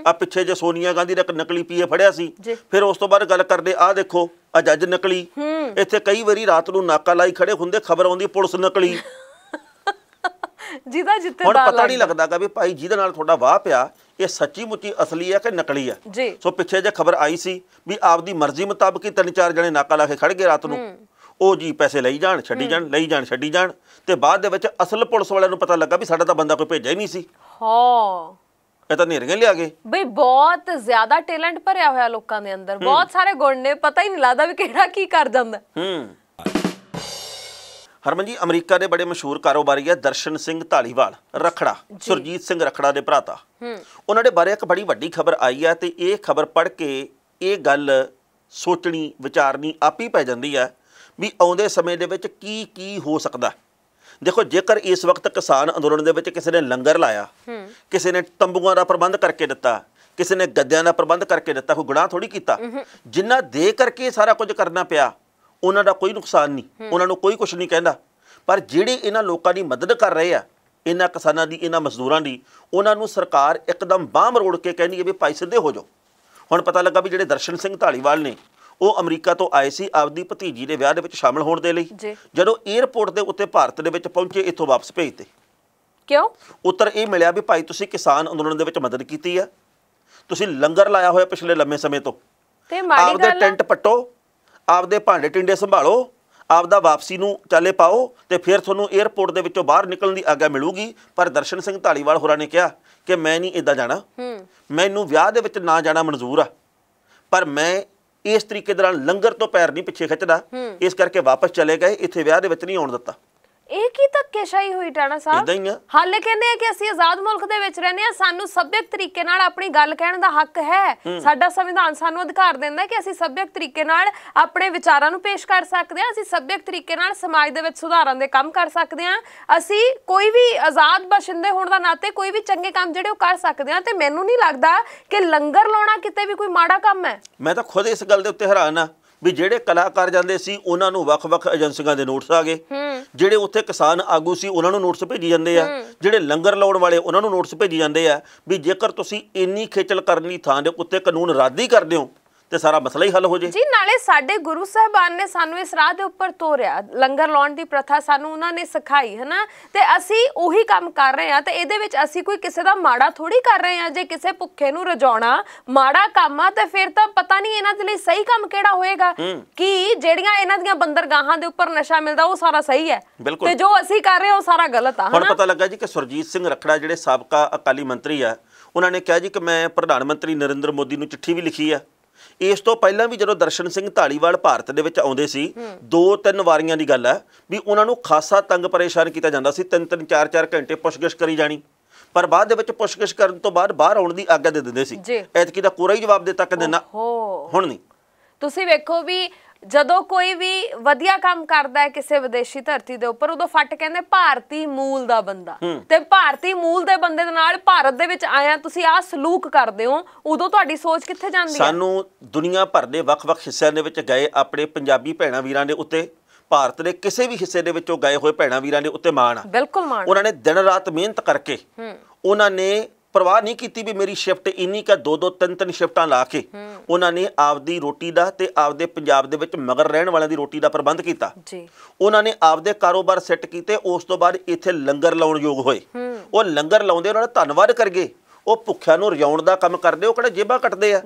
ਆ ਪਿੱਛੇ ਜੇ ਸੋਨੀਆ ਗਾਂਧੀ ਦਾ ਨਕਲੀ ਪੀਏ ਫੜਿਆ ਸੀ ਫਿਰ ਉਸ ਤੋਂ ਬਾਅਦ ਗੱਲ ਕਰਦੇ ਆ ਦੇਖੋ ਆ ਜੱਜ ਨਕਲੀ ਇੱਥੇ ਕਈ ਵਾਰੀ ਰਾਤ ਨੂੰ ਨਾਕਾ ਲਾਈ ਖੜੇ ਹੁੰਦੇ ਖਬਰ ਆਉਂਦੀ ਪੁਲਿਸ ਨਕਲੀ ਜਿਹਦਾ ਜਿੱਤੇ ਹੁਣ ਪਤਾ ਨਹੀਂ ਲੱਗਦਾ ਕਿ ਵੀ ਭਾਈ ਜਿਹਦੇ ਨਾਲ ਤੁਹਾਡਾ ਵਾਹ ਪਿਆ ਇਹ ਸੱਚੀ ਮੁੱਚੀ ਅਸਲੀ ਹੈ ਕਿ ਨਕਲੀ ਹੈ ਸੋ ਪਿੱਛੇ ਜੇ ਖਬਰ ਆਈ ਸੀ ਵੀ ਆਪਦੀ ਮਰਜ਼ੀ ਮੁਤਾਬਕ ਹੀ ਤਿੰਨ ਚਾਰ ਜਣੇ ਨਾਕਾ ਲਾ ਕੇ ਖੜ ਗਏ ਰਾਤ ਨੂੰ ਉਹ ਜੀ ਪੈਸੇ ਲਈ ਜਾਣ ਛੱਡੀ ਜਾਣ ਲਈ ਜਾਣ ਛੱਡੀ ਜਾਣ ਤੇ ਬਾਅਦ ਦੇ ਵਿੱਚ ਅਸਲ ਪੁਲਿਸ ਵਾਲਿਆਂ ਨੂੰ ਪਤਾ ਲੱਗਾ ਵੀ ਸਾਡਾ ਤਾਂ ਬੰਦਾ ਕੋਈ ਭੇਜਿਆ ਹੀ ਨਹੀਂ ਸੀ ਹਾਂ ਇਹ ਤਾਂ ਨੇਰੀਆਂ ਲਿਆ ਗਏ ਬਈ ਬਹੁਤ ਜ਼ਿਆਦਾ ਟੈਲੈਂਟ ਭਰਿਆ ਹੋਇਆ ਲੋਕਾਂ ਦੇ ਅੰਦਰ ਬਹੁਤ ਸਾਰੇ ਗੁਣ ਨੇ ਪਤਾ ਹੀ ਨਹੀਂ ਲੱਗਦਾ ਵੀ ਕਿਹੜਾ ਕੀ ਕਰ ਜਾਂਦਾ ਹੂੰ ਹਰਮਨ ਜੀ ਅਮਰੀਕਾ ਦੇ ਬੜੇ ਮਸ਼ਹੂਰ ਕਾਰੋਬਾਰੀ ਹੈ ਦਰਸ਼ਨ ਸਿੰਘ ਢਾਲੀਵਾਲ ਰਖੜਾ ਸੁਰਜੀਤ ਸਿੰਘ ਰਖੜਾ ਦੇ ਭਰਾਤਾ ਹੂੰ ਉਹਨਾਂ ਦੇ ਬਾਰੇ ਇੱਕ ਬੜੀ ਵੱਡੀ ਖਬਰ ਆਈ ਹੈ ਤੇ ਇਹ ਖਬਰ ਪੜ੍ਹ ਕੇ ਇਹ ਗੱਲ ਸੋਚਣੀ ਵਿਚਾਰਨੀ ਆਪ ਹੀ ਪੈ ਜਾਂਦੀ ਹੈ ਵੀ ਆਉਂਦੇ ਸਮੇਂ ਦੇ ਵਿੱਚ ਕੀ ਕੀ ਹੋ ਸਕਦਾ ਦੇਖੋ ਜੇਕਰ ਇਸ ਵਕਤ ਕਿਸਾਨ ਅੰਦੋਲਨ ਦੇ ਵਿੱਚ ਕਿਸੇ ਨੇ ਲੰਗਰ ਲਾਇਆ ਕਿਸੇ ਨੇ ਤੰਬੂਆਂ ਦਾ ਪ੍ਰਬੰਧ ਕਰਕੇ ਦਿੱਤਾ ਕਿਸੇ ਨੇ ਗੱਦਿਆਂ ਦਾ ਪ੍ਰਬੰਧ ਕਰਕੇ ਦਿੱਤਾ ਕੋਈ ਗੁਨਾਹ ਥੋੜੀ ਕੀਤਾ ਜਿੰਨਾ ਦੇ ਕਰਕੇ ਸਾਰਾ ਕੁਝ ਕਰਨਾ ਪਿਆ ਉਹਨਾਂ ਦਾ ਕੋਈ ਨੁਕਸਾਨ ਨਹੀਂ ਉਹਨਾਂ ਨੂੰ ਕੋਈ ਕੁਝ ਨਹੀਂ ਕਹਿੰਦਾ ਪਰ ਜਿਹੜੇ ਇਹਨਾਂ ਲੋਕਾਂ ਦੀ ਮਦਦ ਕਰ ਰਹੇ ਆ ਇਹਨਾਂ ਕਿਸਾਨਾਂ ਦੀ ਇਹਨਾਂ ਮਜ਼ਦੂਰਾਂ ਦੀ ਉਹਨਾਂ ਨੂੰ ਸਰਕਾਰ ਇੱਕਦਮ ਬਾਹ ਮਰੋੜ ਕੇ ਕਹਿੰਦੀ ਹੈ ਵੀ ਭਾਈ ਸਿੱਧੇ ਹੋ ਜਾਓ ਹੁਣ ਪਤਾ ਲੱਗਾ ਵੀ ਜਿਹੜੇ ਦਰਸ਼ਨ ਸਿੰਘ ਢਾਲੀਵਾਲ ਨੇ ਉਹ ਅਮਰੀਕਾ ਤੋਂ ਆਏ ਸੀ ਆਪਦੀ ਭਤੀਜੀ ਦੇ ਵਿਆਹ ਦੇ ਵਿੱਚ ਸ਼ਾਮਲ ਹੋਣ ਦੇ ਲਈ ਜਦੋਂ 에어ਪੋਰਟ ਦੇ ਉੱਤੇ ਭਾਰਤ ਦੇ ਵਿੱਚ ਪਹੁੰਚੇ ਇੱਥੋਂ ਵਾਪਸ ਭੇਜਤੇ ਕਿਉਂ ਉੱਤਰ ਇਹ ਮਿਲਿਆ ਵੀ ਭਾਈ ਤੁਸੀਂ ਕਿਸਾਨ ਅੰਦੋਲਨ ਦੇ ਵਿੱਚ ਮਦਦ ਕੀਤੀ ਆ ਤੁਸੀਂ ਲੰਗਰ ਲਾਇਆ ਹੋਇਆ ਪਿਛਲੇ ਲੰਮੇ ਸਮੇਂ ਤੋਂ ਤੇ ਮਾੜੀ ਗੱਲ ਆਪਦੇ ਟੈਂਟ ਪਟੋ ਆਪਦੇ ਭਾਂਡੇ ਟਿੰਡੇ ਸੰਭਾਲੋ ਆਪਦਾ ਵਾਪਸੀ ਨੂੰ ਚਾਲੇ ਪਾਓ ਤੇ ਫਿਰ ਤੁਹਾਨੂੰ 에어ਪੋਰਟ ਦੇ ਵਿੱਚੋਂ ਬਾਹਰ ਨਿਕਲਣ ਦੀ ਆਗਿਆ ਮਿਲੂਗੀ ਪਰ ਦਰਸ਼ਨ ਸਿੰਘ ਢਾਲੀਵਾਲ ਹੋਰਾਂ ਨੇ ਕਿਹਾ ਕਿ ਮੈਂ ਨਹੀਂ ਇਦਾਂ ਜਾਣਾ ਮੈਨੂੰ ਵਿਆਹ ਦੇ ਵਿੱਚ ਨਾ ਜਾਣਾ ਮਨਜ਼ੂਰ ਆ ਪਰ ਮੈਂ ਇਸ ਤਰੀਕੇ ਦੇ ਨਾਲ ਲੰਗਰ ਤੋਂ ਪੈਰ ਨਹੀਂ ਪਿੱਛੇ ਖਿੱਚਦਾ ਇਸ ਕਰਕੇ ਵਾਪਸ ਚਲੇ ਗਏ ਇੱਥੇ ਵਿਆਹ ਦੇ ਵਿੱਚ ਨਹੀਂ ਆਉਣ ਦਿੱਤਾ ਇਹ ਕੀ ਧੱਕੇਸ਼ਾਹੀ ਹੋਈ ਟਾਣਾ ਸਾਹਿਬ ਇਦਾਂ ਹੀ ਆ ਹਾਲੇ ਕਹਿੰਦੇ ਆ ਕਿ ਅਸੀਂ ਆਜ਼ਾਦ ਮੁਲਕ ਦੇ ਵਿੱਚ ਰਹਿੰਦੇ ਆ ਸਾਨੂੰ ਸੱਭਿਅਕ ਤਰੀਕੇ ਨਾਲ ਆਪਣੀ ਗੱਲ ਕਹਿਣ ਦਾ ਹੱਕ ਹੈ ਸਾਡਾ ਸੰਵਿਧਾਨ ਸਾਨੂੰ ਅਧਿਕਾਰ ਦਿੰਦਾ ਕਿ ਅਸੀਂ ਸੱਭਿਅਕ ਤਰੀਕੇ ਨਾਲ ਆਪਣੇ ਵਿਚਾਰਾਂ ਨੂੰ ਪੇਸ਼ ਕਰ ਸਕਦੇ ਆ ਅਸੀਂ ਸੱਭਿਅਕ ਤਰੀਕੇ ਨਾਲ ਸਮਾਜ ਦੇ ਵਿੱਚ ਸੁਧਾਰਾਂ ਦੇ ਕੰਮ ਕਰ ਸਕਦੇ ਆ ਅਸੀਂ ਕੋਈ ਵੀ ਆਜ਼ਾਦ ਬਸ਼ਿੰਦੇ ਹੋਣ ਦਾ ਨਾਤੇ ਕੋਈ ਵੀ ਚੰਗੇ ਕੰਮ ਜਿਹੜੇ ਉਹ ਕਰ ਸਕਦੇ ਆ ਤੇ ਮੈਨੂੰ ਨਹੀਂ ਲੱਗਦਾ ਕਿ ਲੰਗਰ ਲਾਉਣਾ ਕਿਤੇ ਵੀ ਕੋਈ ਮਾੜਾ ਕੰਮ ਹੈ ਮੈਂ ਤਾਂ ਖੁਦ ਇਸ ਗੱਲ ਦੇ ਉੱਤੇ ਹੈਰਾਨ ਆ ਵੀ ਜਿਹੜੇ ਕਲਾਕਾਰ ਜਾਂਦੇ ਸੀ ਉਹਨਾਂ ਨੂੰ ਵੱਖ-ਵੱਖ ਏਜੰਸੀਆਂ ਦੇ ਨੋਟਿਸ ਆ ਗਏ ਜਿਹੜੇ ਉੱਥੇ ਕਿਸਾਨ ਆਗੂ ਸੀ ਉਹਨਾਂ ਨੂੰ ਨੋਟਿਸ ਭੇਜੀ ਜਾਂਦੇ ਆ ਜਿਹੜੇ ਲੰਗਰ ਲਾਉਣ ਵਾਲੇ ਉਹਨਾਂ ਨੂੰ ਨੋਟਿਸ ਭੇਜੀ ਜਾਂਦੇ ਆ ਵੀ ਜੇਕਰ ਤੁਸੀਂ ਇੰਨੀ ਖੇਚਲ ਕਰਨ ਦੀ ਥਾਂ ਦੇ ਉੱਤੇ ਕਾਨੂੰਨ ਰਾਦੀ ਕਰਦੇ ਹੋ ਤੇ ਸਾਰਾ ਮਸਲਾ ਹੀ ਹੱਲ ਹੋ ਜੇ ਜੀ ਨਾਲੇ ਸਾਡੇ ਗੁਰੂ ਸਾਹਿਬਾਨ ਨੇ ਸਾਨੂੰ ਇਸ ਰਾਹ ਦੇ ਉੱਪਰ ਤੋਰਿਆ ਲੰਗਰ ਲਾਉਣ ਦੀ ਪ੍ਰਥਾ ਸਾਨੂੰ ਉਹਨਾਂ ਨੇ ਸਿਖਾਈ ਹਨਾ ਤੇ ਅਸੀਂ ਉਹੀ ਕੰਮ ਕਰ ਰਹੇ ਹਾਂ ਤੇ ਇਹਦੇ ਵਿੱਚ ਅਸੀਂ ਕੋਈ ਕਿਸੇ ਦਾ ਮਾੜਾ ਥੋੜੀ ਕਰ ਰਹੇ ਹਾਂ ਜੇ ਕਿਸੇ ਭੁੱਖੇ ਨੂੰ ਰਜਾਉਣਾ ਮਾੜਾ ਕੰਮ ਆ ਤੇ ਫਿਰ ਤਾਂ ਪਤਾ ਨਹੀਂ ਇਹਨਾਂ ਦੇ ਲਈ ਸਹੀ ਕੰਮ ਕਿਹੜਾ ਹੋਏਗਾ ਕਿ ਜਿਹੜੀਆਂ ਇਹਨਾਂ ਦੀਆਂ ਬੰਦਰਗਾਹਾਂ ਦੇ ਉੱਪਰ ਨਸ਼ਾ ਮਿਲਦਾ ਉਹ ਸਾਰਾ ਸਹੀ ਹੈ ਤੇ ਜੋ ਅਸੀਂ ਕਰ ਰਹੇ ਉਹ ਸਾਰਾ ਗਲਤ ਆ ਹੁਣ ਪਤਾ ਲੱਗਾ ਜੀ ਕਿ ਸੁਰਜੀਤ ਸਿੰਘ ਰਖੜਾ ਜਿਹੜੇ ਸਾਬਕਾ ਅਕਾਲੀ ਮੰਤਰੀ ਆ ਉਹਨਾਂ ਨੇ ਕਿਹਾ ਜੀ ਕਿ ਮੈਂ ਪ੍ਰਧਾਨ ਮੰਤਰੀ ਨਰਿੰਦਰ ਮੋਦੀ ਨੂੰ ਚਿੱਠੀ ਵੀ ਲਿਖੀ ਆ ਇਸ ਤੋਂ ਪਹਿਲਾਂ ਵੀ ਜਦੋਂ ਦਰਸ਼ਨ ਸਿੰਘ ਢਾਲੀਵਾਲ ਭਾਰਤ ਦੇ ਵਿੱਚ ਆਉਂਦੇ ਸੀ ਦੋ ਤਿੰਨ ਵਾਰੀਆਂ ਦੀ ਗੱਲ ਹੈ ਵੀ ਉਹਨਾਂ ਨੂੰ ਖਾਸਾ ਤੰਗ ਪਰੇਸ਼ਾਨ ਕੀਤਾ ਜਾਂਦਾ ਸੀ ਤਿੰਨ ਤਿੰਨ ਚਾਰ ਚਾਰ ਘੰਟੇ ਪੁੱਛਗਿਛ ਕਰੀ ਜਾਣੀ ਪਰ ਬਾਅਦ ਦੇ ਵਿੱਚ ਪੁੱਛਗਿਛ ਕਰਨ ਤੋਂ ਬਾਅਦ ਬਾਹਰ ਆਉਣ ਦੀ ਆਗਿਆ ਦੇ ਦਿੰਦੇ ਸੀ ਐਤਕੀ ਦਾ ਕੋਰਾ ਹੀ ਜਵਾਬ ਦੇ ਤੱਕ ਦੇਣਾ ਹੁਣ ਨਹੀਂ ਤੁਸੀਂ ਵੇਖੋ ਵੀ ਜਦੋਂ ਕੋਈ ਵੀ ਵਧੀਆ ਕੰਮ ਕਰਦਾ ਹੈ ਕਿਸੇ ਵਿਦੇਸ਼ੀ ਧਰਤੀ ਦੇ ਉੱਪਰ ਉਦੋਂ ਫੱਟ ਕਹਿੰਦੇ ਭਾਰਤੀ ਮੂਲ ਦਾ ਬੰਦਾ ਤੇ ਭਾਰਤੀ ਮੂਲ ਦੇ ਬੰਦੇ ਦੇ ਨਾਲ ਭਾਰਤ ਦੇ ਵਿੱਚ ਆਇਆ ਤੁਸੀਂ ਆਹ ਸਲੂਕ ਕਰਦੇ ਹੋ ਉਦੋਂ ਤੁਹਾਡੀ ਸੋਚ ਕਿੱਥੇ ਜਾਂਦੀ ਹੈ ਸਾਨੂੰ ਦੁਨੀਆ ਭਰ ਦੇ ਵੱਖ-ਵੱਖ ਹਿੱਸਿਆਂ ਦੇ ਵਿੱਚ ਗਏ ਆਪਣੇ ਪੰਜਾਬੀ ਭੈਣਾ ਵੀਰਾਂ ਦੇ ਉੱਤੇ ਭਾਰਤ ਦੇ ਕਿਸੇ ਵੀ ਹਿੱਸੇ ਦੇ ਵਿੱਚੋਂ ਗਏ ਹੋਏ ਭੈਣਾ ਵੀਰਾਂ ਦੇ ਉੱਤੇ ਮਾਣ ਆ ਬਿਲਕੁਲ ਮਾਣ ਉਹਨਾਂ ਨੇ ਦਿਨ ਰਾਤ ਮਿਹਨਤ ਕਰਕੇ ਉਹਨਾਂ ਨੇ ਪਰਵਾਹ ਨਹੀਂ ਕੀਤੀ ਵੀ ਮੇਰੀ ਸ਼ਿਫਟ ਇੰਨੀ ਕਾ ਦੋ ਦੋ ਤਿੰਨ ਤਿੰਨ ਸ਼ਿਫਟਾਂ ਲਾ ਕੇ ਉਹਨਾਂ ਨੇ ਆਪਦੀ ਰੋਟੀ ਦਾ ਤੇ ਆਪਦੇ ਪੰਜਾਬ ਦੇ ਵਿੱਚ ਮਗਰ ਰਹਿਣ ਵਾਲਿਆਂ ਦੀ ਰੋਟੀ ਦਾ ਪ੍ਰਬੰਧ ਕੀਤਾ ਜੀ ਉਹਨਾਂ ਨੇ ਆਪਦੇ ਕਾਰੋਬਾਰ ਸੈੱਟ ਕੀਤੇ ਉਸ ਤੋਂ ਬਾਅਦ ਇੱਥੇ ਲੰਗਰ ਲਾਉਣ ਯੋਗ ਹੋਏ ਉਹ ਲੰਗਰ ਲਾਉਂਦੇ ਉਹਨਾਂ ਦਾ ਧੰਨਵਾਦ ਕਰਗੇ ਉਹ ਭੁੱਖਿਆਂ ਨੂੰ ਰਜਾਉਣ ਦਾ ਕੰਮ ਕਰਦੇ ਉਹ ਕਿਹੜਾ ਜੇਬਾਂ ਕੱਟਦੇ ਆ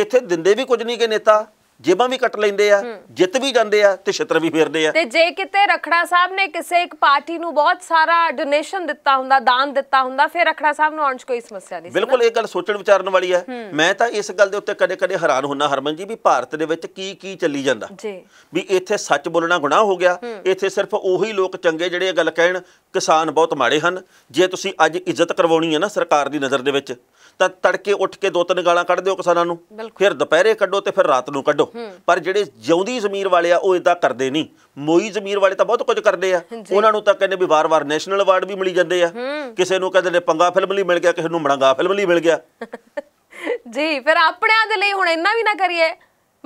ਇੱਥੇ ਦਿੰਦੇ ਵੀ ਕੁਝ ਨਹੀਂ ਕਿ ਨੇਤਾ ਜੇਬਾਂ ਵੀ ਕੱਟ ਲੈਂਦੇ ਆ ਜਿੱਤ ਵੀ ਜਾਂਦੇ ਆ ਤੇ ਛਤਰ ਵੀ ਫੇਰਦੇ ਆ ਤੇ ਜੇ ਕਿਤੇ ਰਖੜਾ ਸਾਹਿਬ ਨੇ ਕਿਸੇ ਇੱਕ ਪਾਰਟੀ ਨੂੰ ਬਹੁਤ ਸਾਰਾ ਡੋਨੇਸ਼ਨ ਦਿੱਤਾ ਹੁੰਦਾ ਦਾਨ ਦਿੱਤਾ ਹੁੰਦਾ ਫਿਰ ਰਖੜਾ ਸਾਹਿਬ ਨੂੰ ਆਉਣ 'ਚ ਕੋਈ ਸਮੱਸਿਆ ਨਹੀਂ ਬਿਲਕੁਲ ਇਹ ਗੱਲ ਸੋਚਣ ਵਿਚਾਰਨ ਵਾਲੀ ਹੈ ਮੈਂ ਤਾਂ ਇਸ ਗੱਲ ਦੇ ਉੱਤੇ ਕਦੇ-ਕਦੇ ਹੈਰਾਨ ਹੁੰਨਾ ਹਰਮਨ ਜੀ ਵੀ ਭਾਰਤ ਦੇ ਵਿੱਚ ਕੀ ਕੀ ਚੱਲੀ ਜਾਂਦਾ ਜੀ ਵੀ ਇੱਥੇ ਸੱਚ ਬੋਲਣਾ ਗੁਨਾਹ ਹੋ ਗਿਆ ਇੱਥੇ ਸਿਰਫ ਉਹੀ ਲੋਕ ਚੰਗੇ ਜਿਹੜੇ ਇਹ ਗੱਲ ਕਹਿਣ ਕਿਸਾਨ ਬਹੁਤ ਮਾੜੇ ਹਨ ਜੇ ਤੁਸੀਂ ਅੱਜ ਇੱਜ਼ਤ ਕਰਵਾਉਣੀ ਹੈ ਨਾ ਸਰਕਾਰ ਦੀ ਨਜ਼ਰ ਦੇ ਵਿੱਚ ਤਾਂ ਤੜਕੇ ਉੱਠ ਕੇ ਦੋ ਤਿੰਨ ਗਾਲਾਂ ਕੱਢ ਦਿਓ ਕਿਸਾਨਾਂ ਨੂੰ ਫਿਰ ਦੁਪਹਿਰੇ ਕੱਢੋ ਤੇ ਫਿਰ ਰਾਤ ਨੂੰ ਕੱਢੋ ਪਰ ਜਿਹੜੇ ਜਿਉਂਦੀ ਜ਼ਮੀਰ ਵਾਲੇ ਆ ਉਹ ਇਦਾਂ ਕਰਦੇ ਨਹੀਂ ਮੋਈ ਜ਼ਮੀਰ ਵਾਲੇ ਤਾਂ ਬਹੁਤ ਕੁਝ ਕਰਦੇ ਆ ਉਹਨਾਂ ਨੂੰ ਤਾਂ ਕਹਿੰਦੇ ਵੀ ਵਾਰ-ਵਾਰ ਨੈਸ਼ਨਲ ਅਵਾਰਡ ਵੀ ਮਿਲੀ ਜਾਂਦੇ ਆ ਕਿਸੇ ਨੂੰ ਕਹਿੰਦੇ ਨੇ ਪੰਗਾ ਫਿਲਮ ਲਈ ਮਿਲ ਗਿਆ ਕਿਸੇ ਨੂੰ ਮੜੰਗਾ ਫਿਲਮ ਲਈ ਮਿਲ ਗਿਆ ਜੀ ਫਿਰ ਆਪਣਿਆਂ ਦੇ ਲਈ ਹੁਣ ਇੰਨਾ ਵੀ ਨਾ ਕਰੀਏ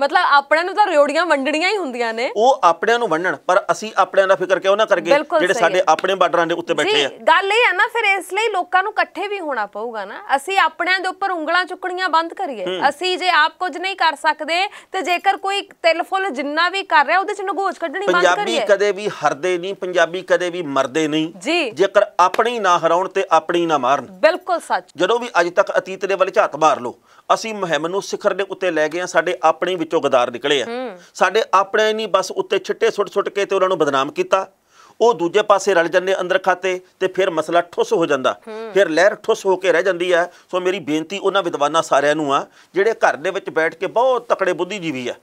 ਮਤਲਬ ਆਪਣਿਆਂ ਨੂੰ ਤਾਂ ਰਿਓੜੀਆਂ ਵੰਡਣੀਆਂ ਹੀ ਹੁੰਦੀਆਂ ਨੇ ਉਹ ਆਪਣਿਆਂ ਨੂੰ ਵੰਡਣ ਪਰ ਅਸੀਂ ਆਪਣਿਆਂ ਦਾ ਫਿਕਰ ਕਿਉਂ ਨਾ ਕਰਗੇ ਜਿਹੜੇ ਸਾਡੇ ਆਪਣੇ ਬਾਰਡਰਾਂ ਦੇ ਉੱਤੇ ਬੈਠੇ ਆ ਗੱਲ ਇਹ ਆ ਨਾ ਫਿਰ ਇਸ ਲਈ ਲੋਕਾਂ ਨੂੰ ਇਕੱਠੇ ਵੀ ਹੋਣਾ ਪਊਗਾ ਨਾ ਅਸੀਂ ਆਪਣਿਆਂ ਦੇ ਉੱਪਰ ਉਂਗਲਾਂ ਚੁੱਕਣੀਆਂ ਬੰਦ ਕਰੀਏ ਅਸੀਂ ਜੇ ਆਪ ਕੁਝ ਨਹੀਂ ਕਰ ਸਕਦੇ ਤੇ ਜੇਕਰ ਕੋਈ ਫੁੱਲ ਜਿੰਨਾ ਵੀ ਕਰ ਰਿਹਾ ਉਹਦੇ ਚ ਨਗੋਚ ਕੱਢਣੀ ਬੰਦ ਕਰੀਏ ਪੰਜਾਬੀ ਕਦੇ ਵੀ ਹਰਦੇ ਨਹੀਂ ਪੰਜਾਬੀ ਕਦੇ ਵੀ ਮਰਦੇ ਨਹੀਂ ਜੇਕਰ ਆਪਣੀ ਨਾ ਹਰਾਉਣ ਤੇ ਆਪਣੀ ਨਾ ਮਾਰਨ ਬਿਲਕੁਲ ਸੱਚ ਜਦੋਂ ਵੀ ਅੱਜ ਤੱਕ ਅਤੀਤ ਦੇ ਵੱਲ ਝਾਤ ਮਾਰ ਲੋ ਅਸੀਂ ਮਹਿਮ ਨੂੰ ਸਿਖਰ ਦੇ ਉੱਤੇ ਲੈ ਗਏ ਆ ਸਾਡੇ ਆਪਣੇ ਵਿੱਚੋਂ ਗਦਾਰ ਨਿਕਲੇ ਆ ਸਾਡੇ ਆਪਣੇ ਨਹੀਂ ਬਸ ਉੱਤੇ ਛਿੱਟੇ ਸੁੱਟ ਸੁੱਟ ਕੇ ਤੇ ਉਹਨਾਂ ਨੂੰ ਬਦਨਾਮ ਕੀਤਾ ਉਹ ਦੂਜੇ ਪਾਸੇ ਰਲ ਜਾਂਦੇ ਅੰਦਰ ਖਾਤੇ ਤੇ ਫਿਰ ਮਸਲਾ ਠੁੱਸ ਹੋ ਜਾਂਦਾ ਫਿਰ ਲਹਿਰ ਠੁੱਸ ਹੋ ਕੇ ਰਹਿ ਜਾਂਦੀ ਹੈ ਸੋ ਮੇਰੀ ਬੇਨਤੀ ਉਹਨਾਂ ਵਿਦਵਾਨਾਂ ਸਾਰਿਆਂ ਨੂੰ ਆ ਜਿਹੜੇ ਘਰ ਦੇ ਵਿੱਚ ਬੈਠ ਕੇ ਬਹੁਤ ਤਕੜੇ ਬੁੱਧੀ ਜੀਵੀ ਆ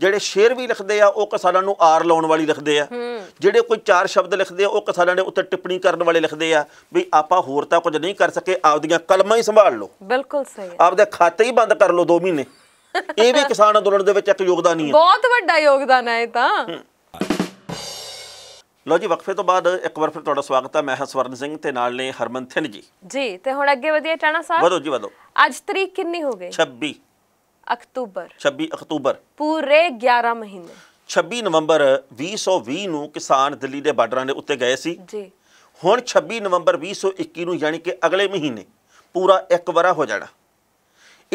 ਜਿਹੜੇ ਸ਼ੇਰ ਵੀ ਲਿਖਦੇ ਆ ਉਹ ਕਿਸਾਨਾਂ ਨੂੰ ਆਰ ਲਾਉਣ ਵਾਲੀ ਲਿਖਦੇ ਆ ਜਿਹੜੇ ਕੋਈ ਚਾਰ ਸ਼ਬਦ ਲਿਖਦੇ ਆ ਉਹ ਕਿਸਾਨਾਂ ਦੇ ਉੱਤੇ ਟਿੱਪਣੀ ਕਰਨ ਵਾਲੇ ਲਿਖਦੇ ਆ ਵੀ ਆਪਾਂ ਹੋਰ ਤਾਂ ਕੁਝ ਨਹੀਂ ਕਰ ਸਕੇ ਆਪਦੀਆਂ ਕਲਮਾਂ ਹੀ ਸੰਭਾਲ ਲਓ ਬਿਲਕੁਲ ਸਹੀ ਆਪਦੇ ਖਾਤੇ ਹੀ ਬੰਦ ਕਰ ਲਓ 2 ਮਹੀਨੇ ਇਹ ਵੀ ਕਿਸਾਨ ਅੰਦੋਲਨ ਦੇ ਵਿੱਚ ਇੱਕ ਯੋਗਦਾਨ ਹੀ ਹੈ ਬਹੁਤ ਵੱਡਾ ਯੋਗਦਾਨ ਹੈ ਇਹ ਤਾਂ ਲੋ ਜੀ ਵਕਫੇ ਤੋਂ ਬਾਅਦ ਇੱਕ ਵਾਰ ਫਿਰ ਤੁਹਾਡਾ ਸਵਾਗਤ ਹੈ ਮੈਂ ਹਸਵਰਨ ਸਿੰਘ ਤੇ ਨਾਲ ਨੇ ਹਰਮਨ ਥਿੰਨ ਜੀ ਜੀ ਤੇ ਹੁਣ ਅੱਗੇ ਵਧੀਆ ਟਾਣਾ ਸਾਹਿਬ ਵਧੋ ਜੀ ਵਧੋ ਅੱਜ ਤਰੀਕ ਕਿੰਨੀ ਹੋ ਗਈ 26 ਅਕਤੂਬਰ 26 ਅਕਤੂਬਰ ਪੂਰੇ 11 ਮਹੀਨੇ 26 ਨਵੰਬਰ 2020 ਨੂੰ ਕਿਸਾਨ ਦਿੱਲੀ ਦੇ ਬਾਰਡਰਾਂ ਦੇ ਉੱਤੇ ਗਏ ਸੀ ਜੀ ਹੁਣ 26 ਨਵੰਬਰ 2021 ਨੂੰ ਯਾਨੀ ਕਿ ਅਗਲੇ ਮਹੀਨੇ ਪੂਰਾ ਇੱਕ ਵਰਾ ਹੋ ਜਾਣਾ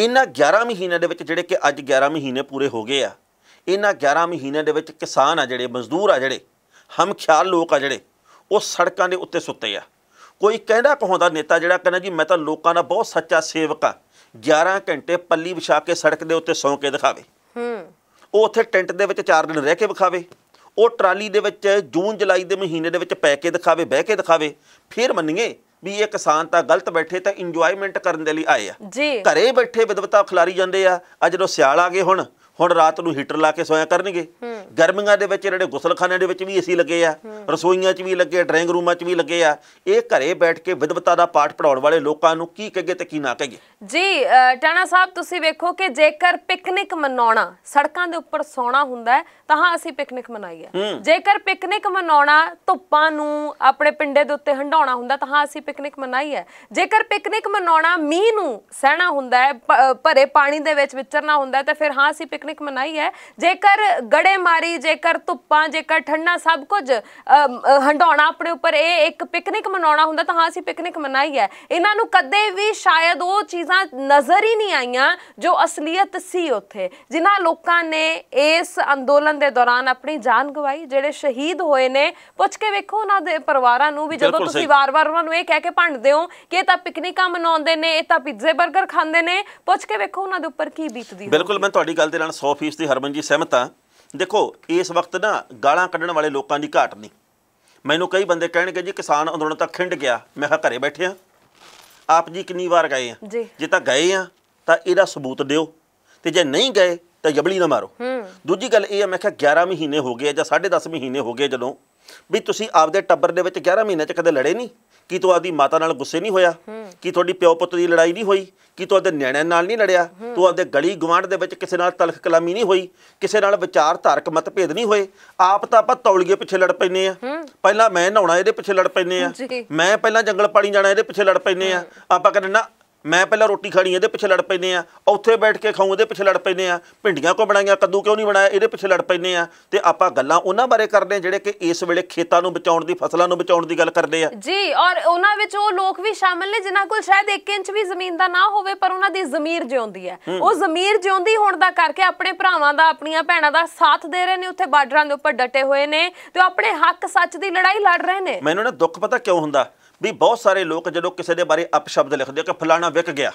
ਇਹਨਾਂ 11 ਮਹੀਨਿਆਂ ਦੇ ਵਿੱਚ ਜਿਹੜੇ ਕਿ ਅੱਜ 11 ਮਹੀਨੇ ਪੂਰੇ ਹੋ ਗਏ ਆ ਇਹਨਾਂ 11 ਮਹੀਨਿਆਂ ਦੇ ਵਿੱਚ ਕਿਸਾਨ ਆ ਜਿਹੜੇ ਮਜ਼ਦੂਰ ਆ ਜਿਹੜੇ ਹਮ ਖਿਆਲ ਲੋਕ ਆ ਜਿਹੜੇ ਉਹ ਸੜਕਾਂ ਦੇ ਉੱਤੇ ਸੁੱਤੇ ਆ ਕੋਈ ਕਹਿੰਦਾ ਕਹੋਂਦਾ ਨੇਤਾ ਜਿਹੜਾ ਕਹਿੰਦਾ ਜੀ ਮੈਂ ਤਾਂ ਲੋਕਾਂ ਦਾ ਬਹੁਤ ਸੱਚਾ ਸੇਵਕ ਆ 11 ਘੰਟੇ ਪੱਲੀ ਵਿਛਾ ਕੇ ਸੜਕ ਦੇ ਉੱਤੇ ਸੌਂ ਕੇ ਦਿਖਾਵੇ ਹੂੰ ਉਹ ਉੱਥੇ ਟੈਂਟ ਦੇ ਵਿੱਚ 4 ਦਿਨ ਰਹਿ ਕੇ ਵਿਖਾਵੇ ਉਹ ਟਰਾਲੀ ਦੇ ਵਿੱਚ ਜੂਨ ਜੁਲਾਈ ਦੇ ਮਹੀਨੇ ਦੇ ਵਿੱਚ ਪੈ ਕੇ ਦਿਖਾਵੇ ਬਹਿ ਕੇ ਦਿਖਾਵੇ ਫਿਰ ਮੰਨੀਏ ਵੀ ਇਹ ਕਿਸਾਨ ਤਾਂ ਗਲਤ ਬੈਠੇ ਤਾਂ ਇੰਜੋਇਮੈਂਟ ਕਰਨ ਦੇ ਲਈ ਆਏ ਆ ਜੀ ਘਰੇ ਬੈਠੇ ਵਿਦਵਤਾ ਖਿਲਾਰੀ ਜਾਂਦੇ ਆ ਅੱਜ ਸਿਆਲ ਆ ਗਏ ਹੁਣ ਹੁਣ ਰਾਤ ਨੂੰ ਹੀਟਰ ਲਾ ਕੇ ਸੋਇਆ ਕਰਨਗੇ ਗਰਮੀਆਂ ਦੇ ਵਿੱਚ ਜਿਹੜੇ ਗੁਸਲਖਾਨੇ ਦੇ ਵਿੱਚ ਵੀ ਏਸੀ ਲੱਗੇ ਆ ਰਸੋਈਆਂ 'ਚ ਵੀ ਲੱਗੇ ਆ ਡਰਾਇੰਗ ਰੂਮਾਂ 'ਚ ਵੀ ਲੱਗੇ ਆ ਇਹ ਘਰੇ ਬੈਠ ਕੇ ਵਿਦਵਤਾ ਦਾ ਪਾਠ ਪੜਾਉਣ ਵਾਲੇ ਲੋਕਾਂ ਨੂੰ ਕੀ ਕਹੇ ਤੇ ਕੀ ਨਾ ਕਹੇ ਜੀ ਟਾਣਾ ਸਾਹਿਬ ਤੁਸੀਂ ਵੇਖੋ ਕਿ ਜੇਕਰ ਪਿਕਨਿਕ ਮਨਾਉਣਾ ਸੜਕਾਂ ਦੇ ਉੱਪਰ ਸੌਣਾ ਹੁੰਦਾ ਤਾਂ ਹਾਂ ਅਸੀਂ ਪਿਕਨਿਕ ਮਨਾਈਏ ਜੇਕਰ ਪਿਕਨਿਕ ਮਨਾਉਣਾ ਧੁੱਪਾਂ ਨੂੰ ਆਪਣੇ ਪਿੰਡੇ ਦੇ ਉੱਤੇ ਹੰਡਾਉਣਾ ਹੁੰਦਾ ਤਾਂ ਹਾਂ ਅਸੀਂ ਪਿਕਨਿਕ ਮਨਾਈਏ ਜੇਕਰ ਪਿਕਨਿਕ ਮਨਾਉਣਾ ਮੀਂਹ ਨੂੰ ਸਹਿਣਾ ਹੁੰਦਾ ਹੈ ਭਰੇ ਪਾਣੀ ਦੇ ਵਿੱਚ ਵਿਚਰਨਾ ਹੁੰਦਾ ਤਾਂ ਫਿਰ ਹਾਂ ਅਸੀਂ ਪਿਕਨਿਕ ਨਾਗਰਿਕ ਮਨਾਈ ਹੈ ਜੇਕਰ ਗੜੇ ਮਾਰੀ ਜੇਕਰ ਧੁੱਪਾਂ ਜੇਕਰ ਠੰਡਾ ਸਭ ਕੁਝ ਹੰਡਾਉਣਾ ਆਪਣੇ ਉੱਪਰ ਇਹ ਇੱਕ ਪਿਕਨਿਕ ਮਨਾਉਣਾ ਹੁੰਦਾ ਤਾਂ ਹਾਂ ਅਸੀਂ ਪਿਕਨਿਕ ਮਨਾਈ ਹੈ ਇਹਨਾਂ ਨੂੰ ਕਦੇ ਵੀ ਸ਼ਾਇਦ ਉਹ ਚੀਜ਼ਾਂ ਨਜ਼ਰ ਹੀ ਨਹੀਂ ਆਈਆਂ ਜੋ ਅਸਲੀਅਤ ਸੀ ਉੱਥੇ ਜਿਨ੍ਹਾਂ ਲੋਕਾਂ ਨੇ ਇਸ ਅੰਦੋਲਨ ਦੇ ਦੌਰਾਨ ਆਪਣੀ ਜਾਨ ਗਵਾਈ ਜਿਹੜੇ ਸ਼ਹੀਦ ਹੋਏ ਨੇ ਪੁੱਛ ਕੇ ਵੇਖੋ ਉਹਨਾਂ ਦੇ ਪਰਿਵਾਰਾਂ ਨੂੰ ਵੀ ਜਦੋਂ ਤੁਸੀਂ ਵਾਰ-ਵਾਰ ਉਹਨਾਂ ਨੂੰ ਇਹ ਕਹਿ ਕੇ ਭੰਡਦੇ ਹੋ ਕਿ ਇਹ ਤਾਂ ਪਿਕਨਿਕਾਂ ਮਨਾਉਂਦੇ ਨੇ ਇਹ ਤਾਂ ਪੀਜ਼ੇ 버ਗਰ ਖਾਂਦੇ ਨੇ ਪੁੱਛ ਕੇ ਵੇਖੋ ਉਹਨਾਂ ਦੇ ਉੱਪਰ ਕੀ ਬੀਤਦੀ ਹੈ ਬਿਲਕੁਲ ਮੈਂ ਤੁਹਾਡੀ ਗੱਲ ਦੇ ਨਾਲ 100% ਦੀ ਹਰਮਨ ਜੀ ਸਹਿਮਤ ਆ ਦੇਖੋ ਇਸ ਵਕਤ ਨਾ ਗਾਲਾਂ ਕੱਢਣ ਵਾਲੇ ਲੋਕਾਂ ਦੀ ਘਾਟ ਨਹੀਂ ਮੈਨੂੰ ਕਈ ਬੰਦੇ ਕਹਿਣਗੇ ਜੀ ਕਿਸਾਨ ਅੰਦੋਲਨ ਤਾਂ ਖਿੰਡ ਗਿਆ ਮੈਂ ਕਿਹਾ ਘਰੇ ਬੈਠੇ ਆ ਆਪ ਜੀ ਕਿੰਨੀ ਵਾਰ ਗਏ ਆ ਜੇ ਤਾਂ ਗਏ ਆ ਤਾਂ ਇਹਦਾ ਸਬੂਤ ਦਿਓ ਤੇ ਜੇ ਨਹੀਂ ਗਏ ਤਾਂ ਜਬਲੀ ਨਾ ਮਾਰੋ ਦੂਜੀ ਗੱਲ ਇਹ ਆ ਮੈਂ ਕਿਹਾ 11 ਮਹੀਨੇ ਹੋ ਗਏ ਜਾਂ 10.5 ਮਹੀਨੇ ਹੋ ਗਏ ਜਦੋਂ ਵੀ ਤੁਸੀਂ ਆਪਦੇ ਟੱਬਰ ਦੇ ਵਿੱਚ 11 ਮਹੀਨੇ ਚ ਕਦੇ ਲੜੇ ਨਹੀਂ ਕੀ ਤੂੰ ਮਾਤਾ ਨਾਲ ਗੁੱਸੇ ਨਹੀਂ ਹੋਇਆ ਕੀ ਤੁਹਾਡੀ ਪਿਓ ਪੁੱਤ ਦੀ ਲੜਾਈ ਨਹੀਂ ਹੋਈ ਕੀ ਤੂੰ ਨਿਆਣਿਆਂ ਨਾਲ ਨਹੀਂ ਲੜਿਆ ਤੂੰ ਆਦੇ ਗਲੀ ਗਵਾਂਢ ਦੇ ਵਿੱਚ ਕਿਸੇ ਨਾਲ ਤਲਖ ਕਲਾਮੀ ਨਹੀਂ ਹੋਈ ਕਿਸੇ ਨਾਲ ਵਿਚਾਰ ਧਾਰਕ ਮਤਭੇਦ ਨਹੀਂ ਹੋਏ ਆਪ ਤਾਂ ਆਪਾਂ ਤੌਲੀਏ ਪਿੱਛੇ ਲੜ ਪੈਨੇ ਆ ਪਹਿਲਾਂ ਮੈਂ ਨਹਾਉਣਾ ਇਹਦੇ ਪਿੱਛੇ ਲੜ ਪੈਨੇ ਆ ਮੈਂ ਪਹਿਲਾਂ ਜੰਗਲ ਪਾਣੀ ਜਾਣਾ ਇਹਦੇ ਪਿੱਛੇ ਲੜ ਪੈਨੇ ਆ ਆਪਾਂ ਕਹਿੰਦੇ ਨਾ ਮੈਂ ਪਹਿਲਾਂ ਰੋਟੀ ਖਾਣੀ ਇਹਦੇ ਪਿੱਛੇ ਲੜ ਪੈਂਦੇ ਆ ਉੱਥੇ ਬੈਠ ਕੇ ਖਾਉਂ ਇਹਦੇ ਪਿੱਛੇ ਲੜ ਪੈਂਦੇ ਆ ਭਿੰਡੀਆਂ ਕੋ ਬਣਾਈਆਂ ਕੱਦੂ ਕਿਉਂ ਨਹੀਂ ਬਣਾਇਆ ਇਹਦੇ ਪਿੱਛੇ ਲੜ ਪੈਂਦੇ ਆ ਤੇ ਆਪਾਂ ਗੱਲਾਂ ਉਹਨਾਂ ਬਾਰੇ ਕਰਦੇ ਆ ਜਿਹੜੇ ਕਿ ਇਸ ਵੇਲੇ ਖੇਤਾਂ ਨੂੰ ਬਚਾਉਣ ਦੀ ਫਸਲਾਂ ਨੂੰ ਬਚਾਉਣ ਦੀ ਗੱਲ ਕਰਦੇ ਆ ਜੀ ਔਰ ਉਹਨਾਂ ਵਿੱਚ ਉਹ ਲੋਕ ਵੀ ਸ਼ਾਮਲ ਨੇ ਜਿਨ੍ਹਾਂ ਕੋਲ ਸ਼ਾਇਦ 1 ਇੰਚ ਵੀ ਜ਼ਮੀਨ ਦਾ ਨਾ ਹੋਵੇ ਪਰ ਉਹਨਾਂ ਦੀ ਜ਼ਮੀਰ ਜਿਉਂਦੀ ਹੈ ਉਹ ਜ਼ਮੀਰ ਜਿਉਂਦੀ ਹੋਣ ਦਾ ਕਰਕੇ ਆਪਣੇ ਭਰਾਵਾਂ ਦਾ ਆਪਣੀਆਂ ਭੈਣਾਂ ਦਾ ਸਾਥ ਦੇ ਰਹੇ ਨੇ ਉੱਥੇ ਬਾਰਡਰਾਂ ਦੇ ਉੱਪਰ ਡਟੇ ਹੋਏ ਨੇ ਤੇ ਆਪਣੇ ਹੱਕ ਸੱਚ ਦੀ ਲੜਾਈ ਲੜ ਰਹੇ ਨੇ ਮੈਨੂੰ ਨਾ ਦੁੱਖ ਪਤਾ ਕਿਉਂ ਹੁੰਦਾ ਵੀ ਬਹੁਤ ਸਾਰੇ ਲੋਕ ਜਦੋਂ ਕਿਸੇ ਦੇ ਬਾਰੇ ਅਪਸ਼ਬਦ ਲਿਖਦੇ ਕਿ ਫਲਾਣਾ ਵਿਕ ਗਿਆ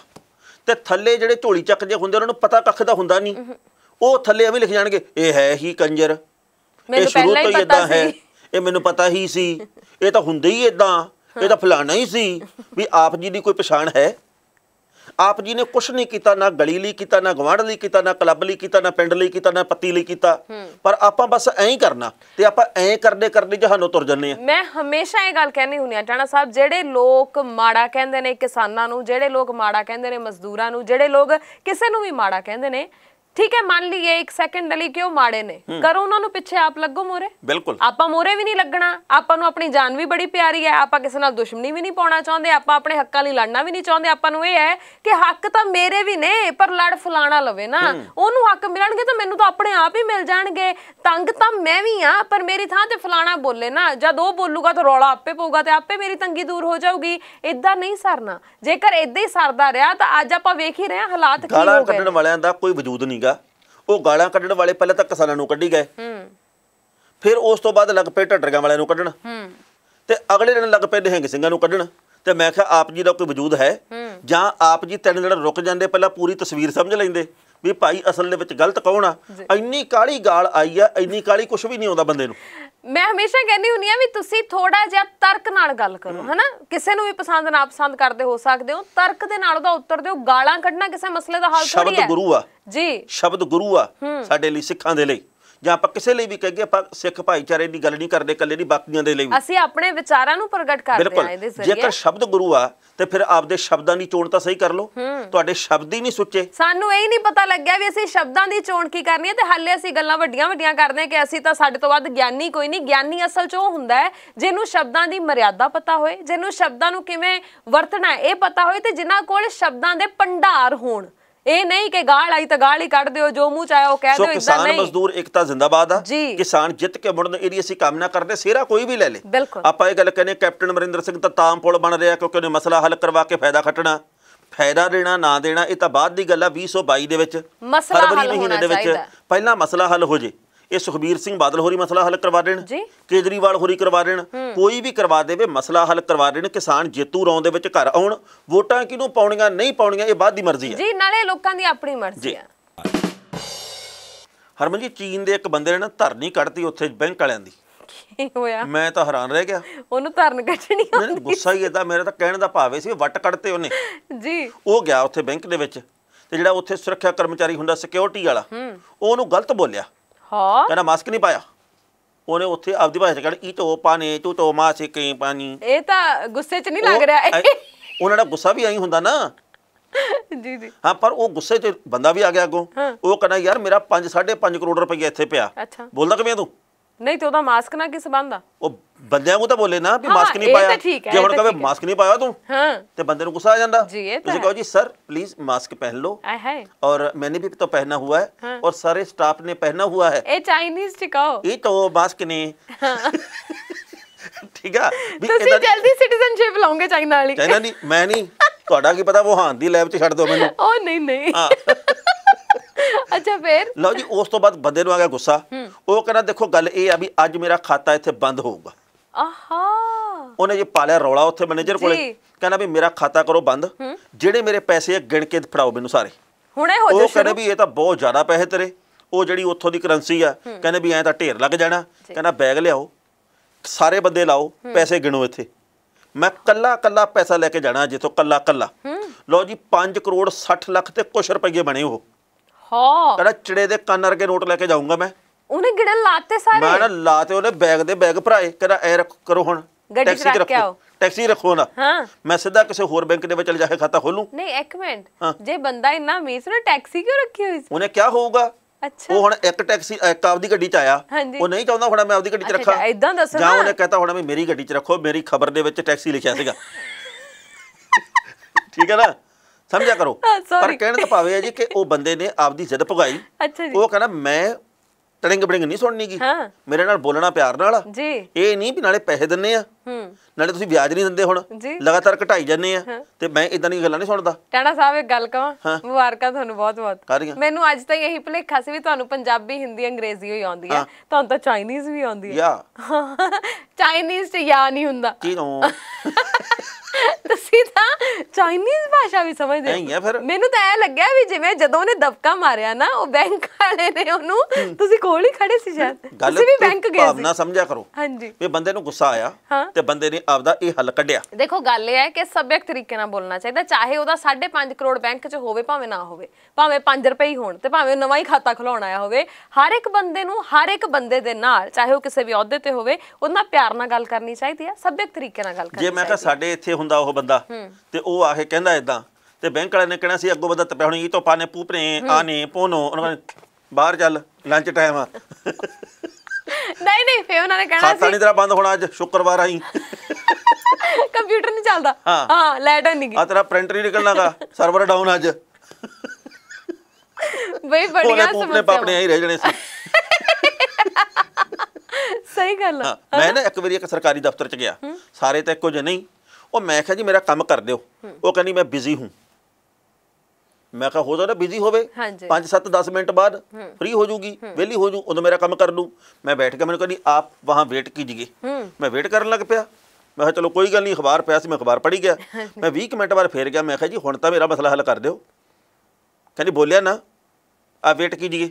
ਤੇ ਥੱਲੇ ਜਿਹੜੇ ਝੋਲੀ ਚੱਕ ਜੇ ਹੁੰਦੇ ਉਹਨਾਂ ਨੂੰ ਪਤਾ ਕੱਖ ਦਾ ਹੁੰਦਾ ਨਹੀਂ ਉਹ ਥੱਲੇ ਐਵੇਂ ਲਿਖ ਜਾਣਗੇ ਇਹ ਹੈ ਹੀ ਕੰਜਰ ਇਹ ਸ਼ੁਰੂ ਤੋਂ ਹੀ ਇਦਾਂ ਹੈ ਇਹ ਮੈਨੂੰ ਪਤਾ ਹੀ ਸੀ ਇਹ ਤਾਂ ਹੁੰਦੇ ਹੀ ਇਦਾਂ ਇਹ ਤਾਂ ਫਲਾਣਾ ਹੀ ਸੀ ਵੀ ਆਪ ਜੀ ਦੀ ਕੋਈ ਪਛਾਣ ਹੈ ਆਪ ਜੀ ਨੇ ਕੁਝ ਨਹੀਂ ਕੀਤਾ ਨਾ ਗਲੀ ਲਈ ਕੀਤਾ ਨਾ ਗਵਾਂਢ ਲਈ ਕੀਤਾ ਨਾ ਕਲੱਬ ਲਈ ਕੀਤਾ ਨਾ ਪਿੰਡ ਲਈ ਕੀਤਾ ਨਾ ਪੱਤੀ ਲਈ ਕੀਤਾ ਪਰ ਆਪਾਂ ਬਸ ਐਂ ਹੀ ਕਰਨਾ ਤੇ ਆਪਾਂ ਐਂ ਕਰਦੇ ਕਰਦੇ ਜਹਾਨੋਂ ਤੁਰ ਜੰਨੇ ਆ ਮੈਂ ਹਮੇਸ਼ਾ ਇਹ ਗੱਲ ਕਹਿੰਦੀ ਹੁੰਨੀ ਆ ਟਾਣਾ ਸਾਹਿਬ ਜਿਹੜੇ ਲੋਕ ਮਾੜਾ ਕਹਿੰਦੇ ਨੇ ਕਿਸਾਨਾਂ ਨੂੰ ਜਿਹੜੇ ਲੋਕ ਮਾੜਾ ਕਹਿੰਦੇ ਨੇ ਮਜ਼ਦੂਰਾਂ ਨੂੰ ਜਿਹੜੇ ਲੋਕ ਕਿਸੇ ਨੂੰ ਵੀ ਮਾੜਾ ਕਹਿੰਦੇ ਨੇ ਠੀਕ ਹੈ ਮੰਨ ਲਈਏ ਇੱਕ ਸੈਕਿੰਡ ਲਈ ਕਿਉਂ ਮਾੜੇ ਨੇ ਕਰੋ ਉਹਨਾਂ ਨੂੰ ਪਿੱਛੇ ਆਪ ਲੱਗੋ ਮੋਰੇ ਬਿਲਕੁਲ ਆਪਾਂ ਮੋਰੇ ਵੀ ਨਹੀਂ ਲੱਗਣਾ ਆਪਾਂ ਨੂੰ ਆਪਣੀ ਜਾਨ ਵੀ ਬੜੀ ਪਿਆਰੀ ਹੈ ਆਪਾਂ ਕਿਸੇ ਨਾਲ ਦੁਸ਼ਮਣੀ ਵੀ ਨਹੀਂ ਪਾਉਣਾ ਚਾਹੁੰਦੇ ਆਪਾਂ ਆਪਣੇ ਹੱਕਾਂ ਲਈ ਲੜਨਾ ਵੀ ਨਹੀਂ ਚਾਹੁੰਦੇ ਆਪਾਂ ਨੂੰ ਇਹ ਹੈ ਕਿ ਹੱਕ ਤਾਂ ਮੇਰੇ ਵੀ ਨੇ ਪਰ ਲੜ ਫਲਾਣਾ ਲਵੇ ਨਾ ਉਹਨੂੰ ਹੱਕ ਮਿਲਣਗੇ ਤਾਂ ਮੈਨੂੰ ਤਾਂ ਆਪਣੇ ਆਪ ਹੀ ਮਿਲ ਜਾਣਗੇ ਤੰਗ ਤਾਂ ਮੈਂ ਵੀ ਆ ਪਰ ਮੇਰੀ ਥਾਂ ਤੇ ਫਲਾਣਾ ਬੋਲੇ ਨਾ ਜਦ ਉਹ ਬੋਲੂਗਾ ਤਾਂ ਰੌਲਾ ਆਪੇ ਪਊਗਾ ਤੇ ਆਪੇ ਮੇਰੀ ਤੰਗੀ ਦੂਰ ਹੋ ਜਾਊਗੀ ਇਦਾਂ ਨਹੀਂ ਸਰਨਾ ਜੇਕਰ ਇਦਾਂ ਹੀ ਸਰਦਾ ਰਿਹਾ ਤਾਂ ਅੱਜ ਆਪਾਂ ਵੇਖ ਹੀ ਰਹੇ ਹਾਂ ਹਾਲਾਤ ਕੀ ਹੋ ਗਏ ਗਾਲਾਂ ਕੱਢਣ ਵਾਲਿਆਂ ਦਾ ਕੋਈ ਵਜੂਦ ਨਹੀਂ ਸੀਗਾ ਉਹ ਗਾਲਾਂ ਕੱਢਣ ਵਾਲੇ ਪਹਿਲਾਂ ਤਾਂ ਕਿਸਾਨਾਂ ਨੂੰ ਕੱਢੀ ਗਏ ਹੂੰ ਫਿਰ ਉਸ ਤੋਂ ਬਾਅਦ ਲੱਗ ਪਏ ਢੱਡਰਗਾਂ ਵਾਲਿਆਂ ਨੂੰ ਕੱਢਣ ਹੂੰ ਤੇ ਅਗਲੇ ਦਿਨ ਲੱਗ ਪਏ ਨਿਹੰਗ ਸਿੰਘਾਂ ਨੂੰ ਕੱਢਣ ਤੇ ਮੈਂ ਕਿਹਾ ਆਪ ਜੀ ਦਾ ਕੋਈ ਵਜੂਦ ਹੈ ਜਾਂ ਆਪ ਜੀ ਤਿੰਨ ਦਿਨ ਰੁਕ ਜਾਂਦੇ ਪਹਿਲਾਂ ਪੂਰੀ ਤਸਵੀਰ ਸਮਝ ਲੈਂਦੇ ਵੀ ਭਾਈ ਅਸਲ ਦੇ ਵਿੱਚ ਗਲਤ ਕੌਣ ਆ ਇੰਨੀ ਕਾਲੀ ਗਾਲ ਆਈ ਆ ਇੰਨੀ ਕਾਲੀ ਕੁਝ ਵੀ ਨਹੀਂ ਆਉਂਦਾ ਬੰਦੇ ਨੂੰ ਮੈਂ ਹਮੇਸ਼ਾ ਕਹਿੰਦੀ ਹੁੰਨੀ ਆ ਵੀ ਤੁਸੀਂ ਥੋੜਾ ਜਿਹਾ ਤਰਕ ਨਾਲ ਗੱਲ ਕਰੋ ਹਨਾ ਕਿਸੇ ਨੂੰ ਵੀ ਪਸੰਦ ਨਾ ਪਸੰਦ ਕਰਦੇ ਹੋ ਸਕਦੇ ਹੋ ਤਰਕ ਦੇ ਨਾਲ ਉਹਦਾ ਉੱਤਰ ਦਿਓ ਗਾਲਾਂ ਕੱਢਣਾ ਕਿਸੇ ਮਸਲੇ ਦਾ ਹੱਲ ਥੋੜੀ ਹੈ ਸ਼ਬਦ ਗੁਰੂ ਆ ਜੀ ਸ਼ਬਦ ਗੁਰੂ ਆ ਸਾਡੇ ਲਈ ਸਿੱਖਾਂ ਦੇ ਲਈ ਜਾਂ ਆਪਾਂ ਕਿਸੇ ਲਈ ਵੀ ਕਹਿੰਗੇ ਆਪਾਂ ਸਿੱਖ ਭਾਈਚਾਰੇ ਦੀ ਗੱਲ ਨਹੀਂ ਕਰਦੇ ਕੱਲੇ ਨਹੀਂ ਬਾਕੀਆਂ ਦੇ ਲਈ ਅਸੀਂ ਆਪਣੇ ਵਿਚਾਰਾਂ ਨੂੰ ਪ੍ਰਗਟ ਕਰਦੇ ਹਾਂ ਇਹਦੇ ਜ਼ਰੀਏ ਜੇਕਰ ਸ਼ਬਦ ਗੁਰੂ ਆ ਤੇ ਫਿਰ ਆਪਦੇ ਸ਼ਬਦਾਂ ਦੀ ਚੋਣ ਤਾਂ ਸਹੀ ਕਰ ਲਓ ਤੁਹਾਡੇ ਸ਼ਬਦ ਹੀ ਨਹੀਂ ਸੁੱਚੇ ਸਾਨੂੰ ਇਹ ਨਹੀਂ ਪਤਾ ਲੱਗਿਆ ਵੀ ਅਸੀਂ ਸ਼ਬਦਾਂ ਦੀ ਚੋਣ ਕੀ ਕਰਨੀ ਹੈ ਤੇ ਹਾਲੇ ਅਸੀਂ ਗੱਲਾਂ ਵੱਡੀਆਂ ਵੱਡੀਆਂ ਕਰਦੇ ਹਾਂ ਕਿ ਅਸੀਂ ਤਾਂ ਸਾਡੇ ਤੋਂ ਵੱਧ ਗਿਆਨੀ ਕੋਈ ਨਹੀਂ ਗਿਆਨੀ ਅਸਲ 'ਚ ਉਹ ਹੁੰਦਾ ਹੈ ਜਿਹਨੂੰ ਸ਼ਬਦਾਂ ਦੀ ਮਰਿਆਦਾ ਪਤਾ ਹੋਵੇ ਜਿਹਨੂੰ ਸ਼ਬਦਾਂ ਨੂੰ ਕਿਵੇਂ ਵਰਤਣਾ ਇਹ ਪਤਾ ਹੋਵੇ ਤੇ ਜਿਨ੍ਹਾਂ ਕੋਲ ਸ਼ਬਦਾਂ ਦੇ ਭੰਡਾਰ ਹੋਣ ਇਹ ਨਹੀਂ ਕਿ ਗਾਲ ਆਈ ਤਾਂ ਗਾਲ ਹੀ ਕੱਢ ਦਿਓ ਜੋ ਮੂੰਹ ਚ ਆਇਆ ਉਹ ਕਹਿ ਦਿਓ ਇਦਾਂ ਨਹੀਂ ਕਿਸਾਨ ਮਜ਼ਦੂਰ ਇਕਤਾ ਜ਼ਿੰਦਾਬਾਦ ਆ ਕਿਸਾਨ ਜਿੱਤ ਕੇ ਮੁੜਨ ਇਹਦੀ ਅਸੀਂ ਕਾਮਨਾ ਕਰਦੇ ਸੇਰਾ ਕੋਈ ਵੀ ਲੈ ਲੇ ਆਪਾਂ ਇਹ ਗੱਲ ਕਹਿੰਦੇ ਕੈਪਟਨ ਮਰਿੰਦਰ ਸਿੰਘ ਤਾਂ ਤਾਮ ਪੁਲ ਬਣ ਰਿਹਾ ਕਿਉਂਕਿ ਉਹਨੇ ਮਸਲਾ ਹੱਲ ਕਰਵਾ ਕੇ ਫਾਇਦਾ ਖੱਟਣਾ ਫਾਇਦਾ ਦੇਣਾ ਨਾ ਦੇਣਾ ਇਹ ਤਾਂ ਬਾਅਦ ਦੀ ਗੱਲ ਆ 2022 ਦੇ ਵਿੱਚ ਮਸਲਾ ਹੱਲ ਦੇ ਵਿੱਚ ਪਹਿਲਾਂ ਮਸਲਾ ਹੱਲ ਹੋ ਜੇ ਇਹ ਸੁਖਬੀਰ ਸਿੰਘ ਬਾਦਲ ਹੋਰੀ ਮਸਲਾ ਹੱਲ ਕਰਵਾ ਦੇਣ ਕੇਜਰੀਵਾਲ ਹੋਰੀ ਕਰਵਾ ਦੇਣ ਕੋਈ ਵੀ ਕਰਵਾ ਦੇਵੇ ਮਸਲਾ ਹੱਲ ਕਰਵਾ ਦੇਣ ਕਿਸਾਨ ਜੇਤੂ ਰੌਂ ਦੇ ਵਿੱਚ ਘਰ ਆਉਣ ਵੋਟਾਂ ਕਿਹਨੂੰ ਪਾਉਣੀਆਂ ਨਹੀਂ ਪਾਉਣੀਆਂ ਇਹ ਬਾਦ ਦੀ ਮਰਜ਼ੀ ਹੈ ਜੀ ਨਾਲੇ ਲੋਕਾਂ ਦੀ ਆਪਣੀ ਮਰਜ਼ੀ ਹੈ ਹਰਮਨ ਜੀ ਚੀਨ ਦੇ ਇੱਕ ਬੰਦੇ ਨੇ ਨਾ ਧਰਨੀ ਕੱਢਤੀ ਉੱਥੇ ਬੈਂਕ ਵਾਲਿਆਂ ਦੀ ਕੀ ਹੋਇਆ ਮੈਂ ਤਾਂ ਹੈਰਾਨ ਰਹਿ ਗਿਆ ਉਹਨੂੰ ਧਰਨ ਕੱਢਣੀ ਮੈਨੂੰ ਗੁੱਸਾ ਹੀ ਇਦਾਂ ਮੇਰੇ ਤਾਂ ਕਹਿਣ ਦਾ ਭਾਵੇਂ ਸੀ ਵੱਟ ਕੱਢਤੇ ਉਹਨੇ ਜੀ ਉਹ ਗਿਆ ਉੱਥੇ ਬੈਂਕ ਦੇ ਵਿੱਚ ਤੇ ਜਿਹੜਾ ਉੱਥੇ ਸੁਰੱਖਿਆ ਕਰਮਚਾਰੀ ਹੁੰਦਾ ਸਿਕਿਉਰਿਟੀ ਵਾਲਾ ਉਹਨੂੰ ਗਲਤ ਬੋਲਿਆ ਹਾਂ ਕਹਿੰਦਾ ਮਾਸਕ ਨਹੀਂ ਪਾਇਆ ਉਹਨੇ ਉੱਥੇ ਆਪਦੀ ਭਾਸ਼ਾ ਕਹਿੰਦਾ ਇਹ ਤੋ ਪਾਣੀ ਤੂੰ ਤੋ ਮਾਸੇ ਕਈ ਪਾਣੀ ਇਹ ਤਾਂ ਗੁੱਸੇ 'ਚ ਨਹੀਂ ਲੱਗ ਰਿਹਾ ਉਹਨਾਂ ਦਾ ਗੁੱਸਾ ਵੀ ਆਈ ਹੁੰਦਾ ਨਾ ਜੀ ਜੀ ਹਾਂ ਪਰ ਉਹ ਗੁੱਸੇ 'ਚ ਬੰਦਾ ਵੀ ਆ ਗਿਆ ਅੱਗੋਂ ਉਹ ਕਹਿੰਦਾ ਯਾਰ ਮੇਰਾ 5 5.5 ਕਰੋੜ ਰੁਪਏ ਇੱਥੇ ਪਿਆ ਬੋਲਦਾ ਕਿਵੇਂ ਤੂੰ ਨਹੀਂ ਤੇ ਉਹਦਾ ਮਾਸਕ ਨਾਲ ਕੀ ਸੰਬੰਧ ਆ ਉਹ ਬੰਦਿਆਂ ਨੂੰ ਤਾਂ ਬੋਲੇ ਨਾ ਵੀ ਮਾਸਕ ਨਹੀਂ ਪਾਇਆ ਜੇ ਹੁਣ ਕਹੇ ਮਾਸਕ ਨਹੀਂ ਪਾਇਆ ਤੂੰ ਹਾਂ ਤੇ ਬੰਦੇ ਨੂੰ ਗੁੱਸਾ ਆ ਜਾਂਦਾ ਤੁਸੀਂ ਕਹੋ ਜੀ ਸਰ ਪਲੀਜ਼ ਮਾਸਕ ਪਹਿਨ ਲਓ ਆਏ ਹਾਏ ਔਰ ਮੈਨੇ ਵੀ ਤਾਂ ਪਹਿਨਾ ਹੋਇਆ ਹੈ ਔਰ ਸਾਰੇ ਸਟਾਫ ਨੇ ਪਹਿਨਾ ਹੋਇਆ ਹੈ ਇਹ ਚਾਈਨੀਜ਼ ਟਿਕਾਓ ਇਹ ਤਾਂ ਮਾਸਕ ਨਹੀਂ ਠੀਕ ਆ ਤੁਸੀਂ ਜਲਦੀ ਸਿਟੀਜ਼ਨਸ਼ਿਪ ਲਾਉਂਗੇ ਚਾਈਨਾ ਵਾਲੀ ਚਾਈਨਾ ਨਹੀਂ ਮੈਂ ਨਹੀਂ ਤੁਹਾਡਾ ਕੀ ਪਤਾ ਵੁਹਾਨ ਦੀ ਲੈਬ 'ਚ ਛੱਡ ਦੋ ਮੈਨੂੰ ਉਹ ਨਹੀਂ ਨਹੀਂ ਹਾਂ ਅੱਛਾ ਫੇਰ ਲਓ ਜੀ ਉਸ ਤੋਂ ਬਾਅਦ ਬੰਦੇ ਨੂੰ ਆ ਗਿਆ ਗੁੱਸਾ ਉਹ ਕਹਿੰਦਾ ਦੇਖੋ ਗੱਲ ਇਹ ਆ ਵੀ ਅੱਜ ਮੇਰਾ ਖਾਤਾ ਇੱਥੇ ਬੰਦ ਹੋਊਗਾ ਆਹਾ ਉਹਨੇ ਜੇ ਪਾਲਿਆ ਰੌਲਾ ਉੱਥੇ ਮੈਨੇਜਰ ਕੋਲੇ ਕਹਿੰਦਾ ਵੀ ਮੇਰਾ ਖਾਤਾ ਕਰੋ ਬੰਦ ਜਿਹੜੇ ਮੇਰੇ ਪੈਸੇ ਆ ਗਿਣ ਕੇ ਫੜਾਓ ਮੈਨੂੰ ਸਾਰੇ ਹੁਣੇ ਹੋ ਜੇ ਉਹ ਕਹਿੰਦਾ ਵੀ ਇਹ ਤਾਂ ਬਹੁਤ ਜ਼ਿਆਦਾ ਪੈਸੇ ਤੇਰੇ ਉਹ ਜਿਹੜੀ ਉੱਥੋਂ ਦੀ ਕਰੰਸੀ ਆ ਕਹਿੰਦੇ ਵੀ ਐ ਤਾਂ ਢੇਰ ਲੱਗ ਜਾਣਾ ਕਹਿੰਦਾ ਬੈਗ ਲਿਆਓ ਸਾਰੇ ਬੰਦੇ ਲਾਓ ਪੈਸੇ ਗਿਣੋ ਇੱਥੇ ਮੈਂ ਕੱਲਾ ਕੱਲਾ ਪੈਸਾ ਲੈ ਕੇ ਜਾਣਾ ਜਿੱਥੋਂ ਕੱਲਾ ਕੱਲਾ ਲਓ ਜੀ 5 ਕਰੋੜ 60 ਲੱਖ ਤੇ ਕੁਛ ਰੁਪਏ ਬਣੇ ਉਹ ਹਾਂ ਕਹਿੰਦਾ ਚਿੜੇ ਦੇ ਕੰਨ ਅਰਗੇ ਨੋਟ ਲੈ ਕੇ ਜਾਊਂਗਾ ਮੈਂ ਉਹਨੇ ਗਿੜਨ ਲਾਤੇ ਸਾਰੇ ਮੈਂ ਨਾ ਲਾਤੇ ਉਹਨੇ ਬੈਗ ਦੇ ਬੈਗ ਭਰਾਏ ਕਹਿੰਦਾ ਐ ਰੱਖ ਕਰੋ ਹੁਣ ਗੱਡੀ ਚ ਰੱਖ ਕੇ ਆਓ ਟੈਕਸੀ ਰੱਖੋ ਨਾ ਹਾਂ ਮੈਂ ਸਿੱਧਾ ਕਿਸੇ ਹੋਰ ਬੈਂਕ ਦੇ ਵਿੱਚ ਚਲ ਜਾ ਕੇ ਖਾਤਾ ਖੋਲੂ ਨਹੀਂ ਇੱਕ ਮਿੰਟ ਜੇ ਬੰਦਾ ਇੰਨਾ ਮੀਸ ਨੇ ਟੈਕਸੀ ਕਿਉਂ ਰੱਖੀ ਹੋਈ ਸੀ ਉਹਨੇ ਕੀ ਹੋਊਗਾ ਅੱਛਾ ਉਹ ਹੁਣ ਇੱਕ ਟੈਕਸੀ ਇੱਕ ਆਪਦੀ ਗੱਡੀ ਚ ਆਇਆ ਉਹ ਨਹੀਂ ਚਾਹੁੰਦਾ ਹੁਣ ਮੈਂ ਆਪਦੀ ਗੱਡੀ ਚ ਰੱਖਾਂ ਇਦਾਂ ਦੱਸੋ ਜਾਂ ਉਹਨੇ ਕਹਤਾ ਹੁਣ ਮੈਂ ਮੇਰੀ ਗੱਡੀ ਚ ਰੱਖੋ ਮੇਰੀ ਖਬਰ ਦੇ ਵਿੱਚ ਟੈਕਸੀ ਲਿਖਿਆ ਸੀਗਾ ਠੀਕ ਹੈ ਨਾ ਸਮਝਿਆ ਕਰੋ ਪਰ ਕਹਿਣ ਦਾ ਭਾਵੇਂ ਹੈ ਜੀ ਕਿ ਉਹ ਬੰਦੇ ਨੇ ਆਪਦੀ ਜ਼ਿੱਦ ਭਗਾਈ ਉਹ ਕਹਿੰਦਾ ਮੈਂ ਟੜਿੰਗ ਬੜਿੰਗ ਨਹੀਂ ਸੁਣਨੀ ਕੀ ਮੇਰੇ ਨਾਲ ਬੋਲਣਾ ਪਿਆਰ ਨਾਲ ਜੀ ਇਹ ਨਹੀਂ ਵੀ ਨਾਲੇ ਪੈਸੇ ਦਿੰਨੇ ਆ ਹੂੰ ਨਾਲੇ ਤੁਸੀਂ ਵਿਆਜ ਨਹੀਂ ਦਿੰਦੇ ਹੁਣ ਲਗਾਤਾਰ ਘਟਾਈ ਜਾਂਦੇ ਆ ਤੇ ਮੈਂ ਇਦਾਂ ਦੀ ਗੱਲਾਂ ਨਹੀਂ ਸੁਣਦਾ ਟਾਣਾ ਸਾਹਿਬ ਇੱਕ ਗੱਲ ਕਹਾਂ ਮੁਬਾਰਕਾਂ ਤੁਹਾਨੂੰ ਬਹੁਤ-ਬਹੁਤ ਮੈਨੂੰ ਅੱਜ ਤਾਂ ਇਹੀ ਭਲੇਖਾ ਸੀ ਵੀ ਤੁਹਾਨੂੰ ਪੰਜਾਬੀ ਹਿੰਦੀ ਅੰਗਰੇਜ਼ੀ ਹੋਈ ਆਉਂਦੀ ਆ ਤੁਹਾਨੂੰ ਤਾਂ ਚਾਈਨੀਜ਼ ਵੀ ਆਉਂਦੀ ਆ ਯਾ ਚਾਈਨੀਜ਼ ਤੇ ਯਾ ਨਹੀਂ ਹੁੰਦਾ ਨੋ ਤੁਸੀਂ ਤਾਂ ਚਾਈਨੀਜ਼ ਭਾਸ਼ਾ ਵੀ ਸਮਝਦੇ ਨਹੀਂ ਆ ਫਿਰ ਮੈਨੂੰ ਤਾਂ ਐ ਲੱਗਿਆ ਵੀ ਜਿਵੇਂ ਜਦੋਂ ਉਹਨੇ ਦਬਕਾ ਮਾਰਿਆ ਨਾ ਉਹ ਬੈਂਕ ਵਾਲੇ ਨੇ ਉਹਨੂੰ ਤੁਸੀਂ ਕੋਲ ਹੀ ਖੜੇ ਸੀ ਸ਼ਾਇਦ ਤੁਸੀਂ ਵੀ ਬੈਂਕ ਗਏ ਸੀ ਭਾਵਨਾ ਸਮਝਿਆ ਕਰੋ ਹਾਂਜੀ ਵੀ ਬੰਦੇ ਨੂੰ ਗੁੱਸਾ ਆਇਆ ਤੇ ਬੰਦੇ ਨੇ ਆਪਦਾ ਇਹ ਹੱਲ ਕੱਢਿਆ ਦੇਖੋ ਗੱਲ ਇਹ ਹੈ ਕਿ ਸਭਿਅਕ ਤਰੀਕੇ ਨਾਲ ਬੋਲਣਾ ਚਾਹੀਦਾ ਚਾਹੇ ਉਹਦਾ 5.5 ਕਰੋੜ ਬੈਂਕ 'ਚ ਹੋਵੇ ਭਾਵੇਂ ਨਾ ਹੋਵੇ ਭਾਵੇਂ 5 ਰੁਪਏ ਹੀ ਹੋਣ ਤੇ ਭਾਵੇਂ ਨਵਾਂ ਹੀ ਖਾਤਾ ਖੁਲਾਉਣ ਆਇਆ ਹੋਵੇ ਹਰ ਇੱਕ ਬੰਦੇ ਨੂੰ ਹਰ ਇੱਕ ਬੰਦੇ ਦੇ ਨਾਲ ਚਾਹੇ ਉਹ ਕਿਸੇ ਵੀ ਅਹੁਦੇ ਤੇ ਹੋਵੇ ਉਹਨਾਂ ਪਿਆਰ ਨਾਲ ਗੱਲ ਕਰਨੀ ਚਾਹੀਦੀ ਹੈ ਸਭਿਅਕ ਤਰੀਕੇ ਨਾਲ ਗੱਲ ਕਰਨੀ ਚਾਹੀਦੀ ਜੇ ਮੈਂ ਕਿਹਾ ਸਾਡੇ ਇੱਥੇ ਹੁੰਦਾ ਉਹ ਬੰਦਾ ਤੇ ਉਹ ਆ ਕੇ ਕਹਿੰਦਾ ਇਦਾਂ ਤੇ ਬੈਂਕ ਵਾਲੇ ਨੇ ਕਹਿਣਾ ਸੀ ਅੱਗੋਂ ਬੰਦਾ ਤਪਿਆ ਹੋਣੀ ਇਹ ਤੋਂ ਪਾਣੇ ਆ ਆਨੇ ਪੋਨੋ ਉਹਨਾਂ ਨੇ ਬਾਹਰ ਚੱਲ ਲੰਚ ਟਾਈਮ ਆ ਨਹੀਂ ਨਹੀਂ ਫੇ ਉਹਨਾਂ ਨੇ ਕਹਿਣਾ ਸੀ ਸਾਡੀ ਤਰ੍ਹਾਂ ਬੰਦ ਹੋਣਾ ਅੱਜ ਸ਼ੁੱਕਰਵਾਰ ਆਈ ਕੰਪਿਊਟਰ ਨਹੀਂ ਚੱਲਦਾ ਹਾਂ ਲਾਈਟ ਨਹੀਂ ਗਈ ਆ ਤੇਰਾ ਪ੍ਰਿੰਟਰ ਨਹੀਂ ਨਿਕਲਣਾਗਾ ਸਰਵਰ ਡਾਊਨ ਅੱਜ ਬਈ ਬੜੀਆਂ ਸਮਝ ਆਪਣੇ ਆਪਣੇ ਹੀ ਰਹਿ ਜਣੇ ਸੀ ਸਹੀ ਗੱਲ ਆ ਮੈਂ ਨਾ ਇੱਕ ਵਾਰੀ ਇੱਕ ਸਰਕਾਰੀ ਦਫ਼ਤਰ ਚ ਗਿਆ ਸਾਰੇ ਤਾਂ ਇੱਕੋ ਜਿਹੇ ਨਹੀਂ ਉਹ ਮੈਂ ਕਿਹਾ ਜੀ ਮੇਰਾ ਕੰਮ ਕਰ ਦਿਓ ਉਹ ਕਹਿੰਦੀ ਮੈਂ ਬਿਜ਼ੀ ਹੂੰ ਮੈਂ ਕਿਹਾ ਹੋ ਜਾਣਾ ਬਿਜ਼ੀ ਹੋਵੇ 5 7 10 ਮਿੰਟ ਬਾਅਦ ਫ੍ਰੀ ਹੋ ਜੂਗੀ ਵਿਹਲੀ ਹੋ ਜੂ ਉਦੋਂ ਮੇਰਾ ਕੰਮ ਕਰ ਲੂ ਮੈਂ ਬੈਠ ਕੇ ਮੈਨੂੰ ਕਹਿੰਦੀ ਆਪ ਵਾਹਾਂ ਵੇਟ ਕੀਜੀਏ ਮੈਂ ਵੇਟ ਕਰਨ ਲੱਗ ਪਿਆ ਮੈਂ ਕਿਹਾ ਚਲੋ ਕੋਈ ਗੱਲ ਨਹੀਂ ਅਖਬਾਰ ਪਿਆ ਸੀ ਮੈਂ ਅਖਬਾਰ ਪੜ੍ਹੀ ਗਿਆ ਮੈਂ 20 ਮਿੰਟ ਬਾਅਦ ਫੇਰ ਗਿਆ ਮੈਂ ਕਿਹਾ ਜੀ ਹੁਣ ਤਾਂ ਮੇਰਾ ਮਸਲਾ ਹੱਲ ਕਰ ਦਿਓ ਕਹਿੰਦੀ ਬੋਲਿਆ ਨਾ ਆ ਵੇਟ ਕੀਜੀਏ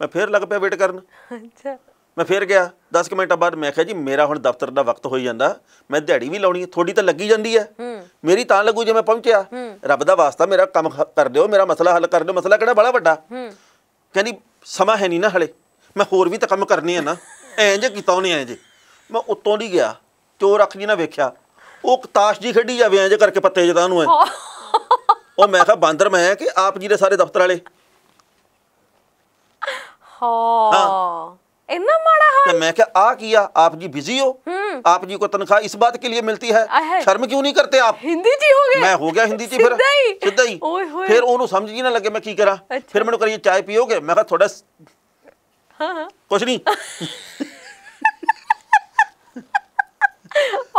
ਮੈਂ ਫੇਰ ਲੱਗ ਪਿਆ ਵੇਟ ਕਰਨ ਅੱਛਾ ਮੈਂ ਫੇਰ ਗਿਆ 10 ਮਿੰਟਾਂ ਬਾਅਦ ਮੈਂ ਕਿਹਾ ਜੀ ਮੇਰਾ ਹੁਣ ਦਫ਼ਤਰ ਦਾ ਵਕਤ ਹੋਈ ਜਾਂਦਾ ਮੈਂ ਦਿਹਾੜੀ ਵੀ ਲਾਉਣੀ ਹੈ ਥੋੜੀ ਤਾਂ ਲੱਗੀ ਜਾਂਦੀ ਹੈ ਮੇਰੀ ਤਾਂ ਲੱਗੂ ਜੇ ਮੈਂ ਪਹੁੰਚਿਆ ਰੱਬ ਦਾ ਵਾਸਤਾ ਮੇਰਾ ਕੰਮ ਕਰ ਦਿਓ ਮੇਰਾ ਮਸਲਾ ਹੱਲ ਕਰ ਦਿਓ ਮਸਲਾ ਕਿਹੜਾ ਬੜਾ ਵੱਡਾ ਕਹਿੰਦੀ ਸਮਾਂ ਹੈ ਨਹੀਂ ਨਾ ਹਲੇ ਮੈਂ ਹੋਰ ਵੀ ਤਾਂ ਕੰਮ ਕਰਨੇ ਆ ਨਾ ਐਂ ਜੇ ਕੀਤਾ ਉਹਨੇ ਐਂ ਜੇ ਮੈਂ ਉੱਤੋਂ ਦੀ ਗਿਆ ਚੋਰ ਰੱਖ ਜੀ ਨਾ ਵੇਖਿਆ ਉਹ ਕਤਾਸ਼ ਜੀ ਖੇਡੀ ਜਾਵੇ ਐਂ ਜੇ ਕਰਕੇ ਪੱਤੇ ਜਦਾਂ ਨੂੰ ਐ ਉਹ ਮੈਂ ਕਿਹਾ ਬਾਂਦਰ ਮੈਂ ਕਿ ਆਪ ਜੀ ਦੇ ਸਾਰੇ ਦਫ਼ਤਰ ਵਾਲੇ ਹਾਂ ਇੰਨਾ ਮਾੜਾ ਹਾਲ ਤੇ ਮੈਂ ਕਿਹਾ ਆ ਕੀ ਆ ਆਪ ਜੀ ਬਿਜ਼ੀ ਹੋ ਆਪ ਜੀ ਕੋ ਤਨਖਾਹ ਇਸ ਬਾਤ ਕੇ ਲਈ ਮਿਲਤੀ ਹੈ ਸ਼ਰਮ ਕਿਉਂ ਨਹੀਂ ਕਰਤੇ ਆਪ ਹਿੰਦੀ ਜੀ ਹੋ ਗਏ ਮੈਂ ਹੋ ਗਿਆ ਹਿੰਦੀ ਜੀ ਫਿਰ ਸਿੱਧਾ ਹੀ ਓਏ ਹੋਏ ਫਿਰ ਉਹਨੂੰ ਸਮਝ ਜੀ ਨਾ ਲੱਗੇ ਮੈਂ ਕੀ ਕਰਾਂ ਫਿਰ ਮੈਨੂੰ ਕਰੀਏ ਚਾਹ ਪੀਓਗੇ ਮੈਂ ਕਿਹਾ ਤੁਹਾਡਾ ਹਾਂ ਹਾਂ ਕੁਛ ਨਹੀਂ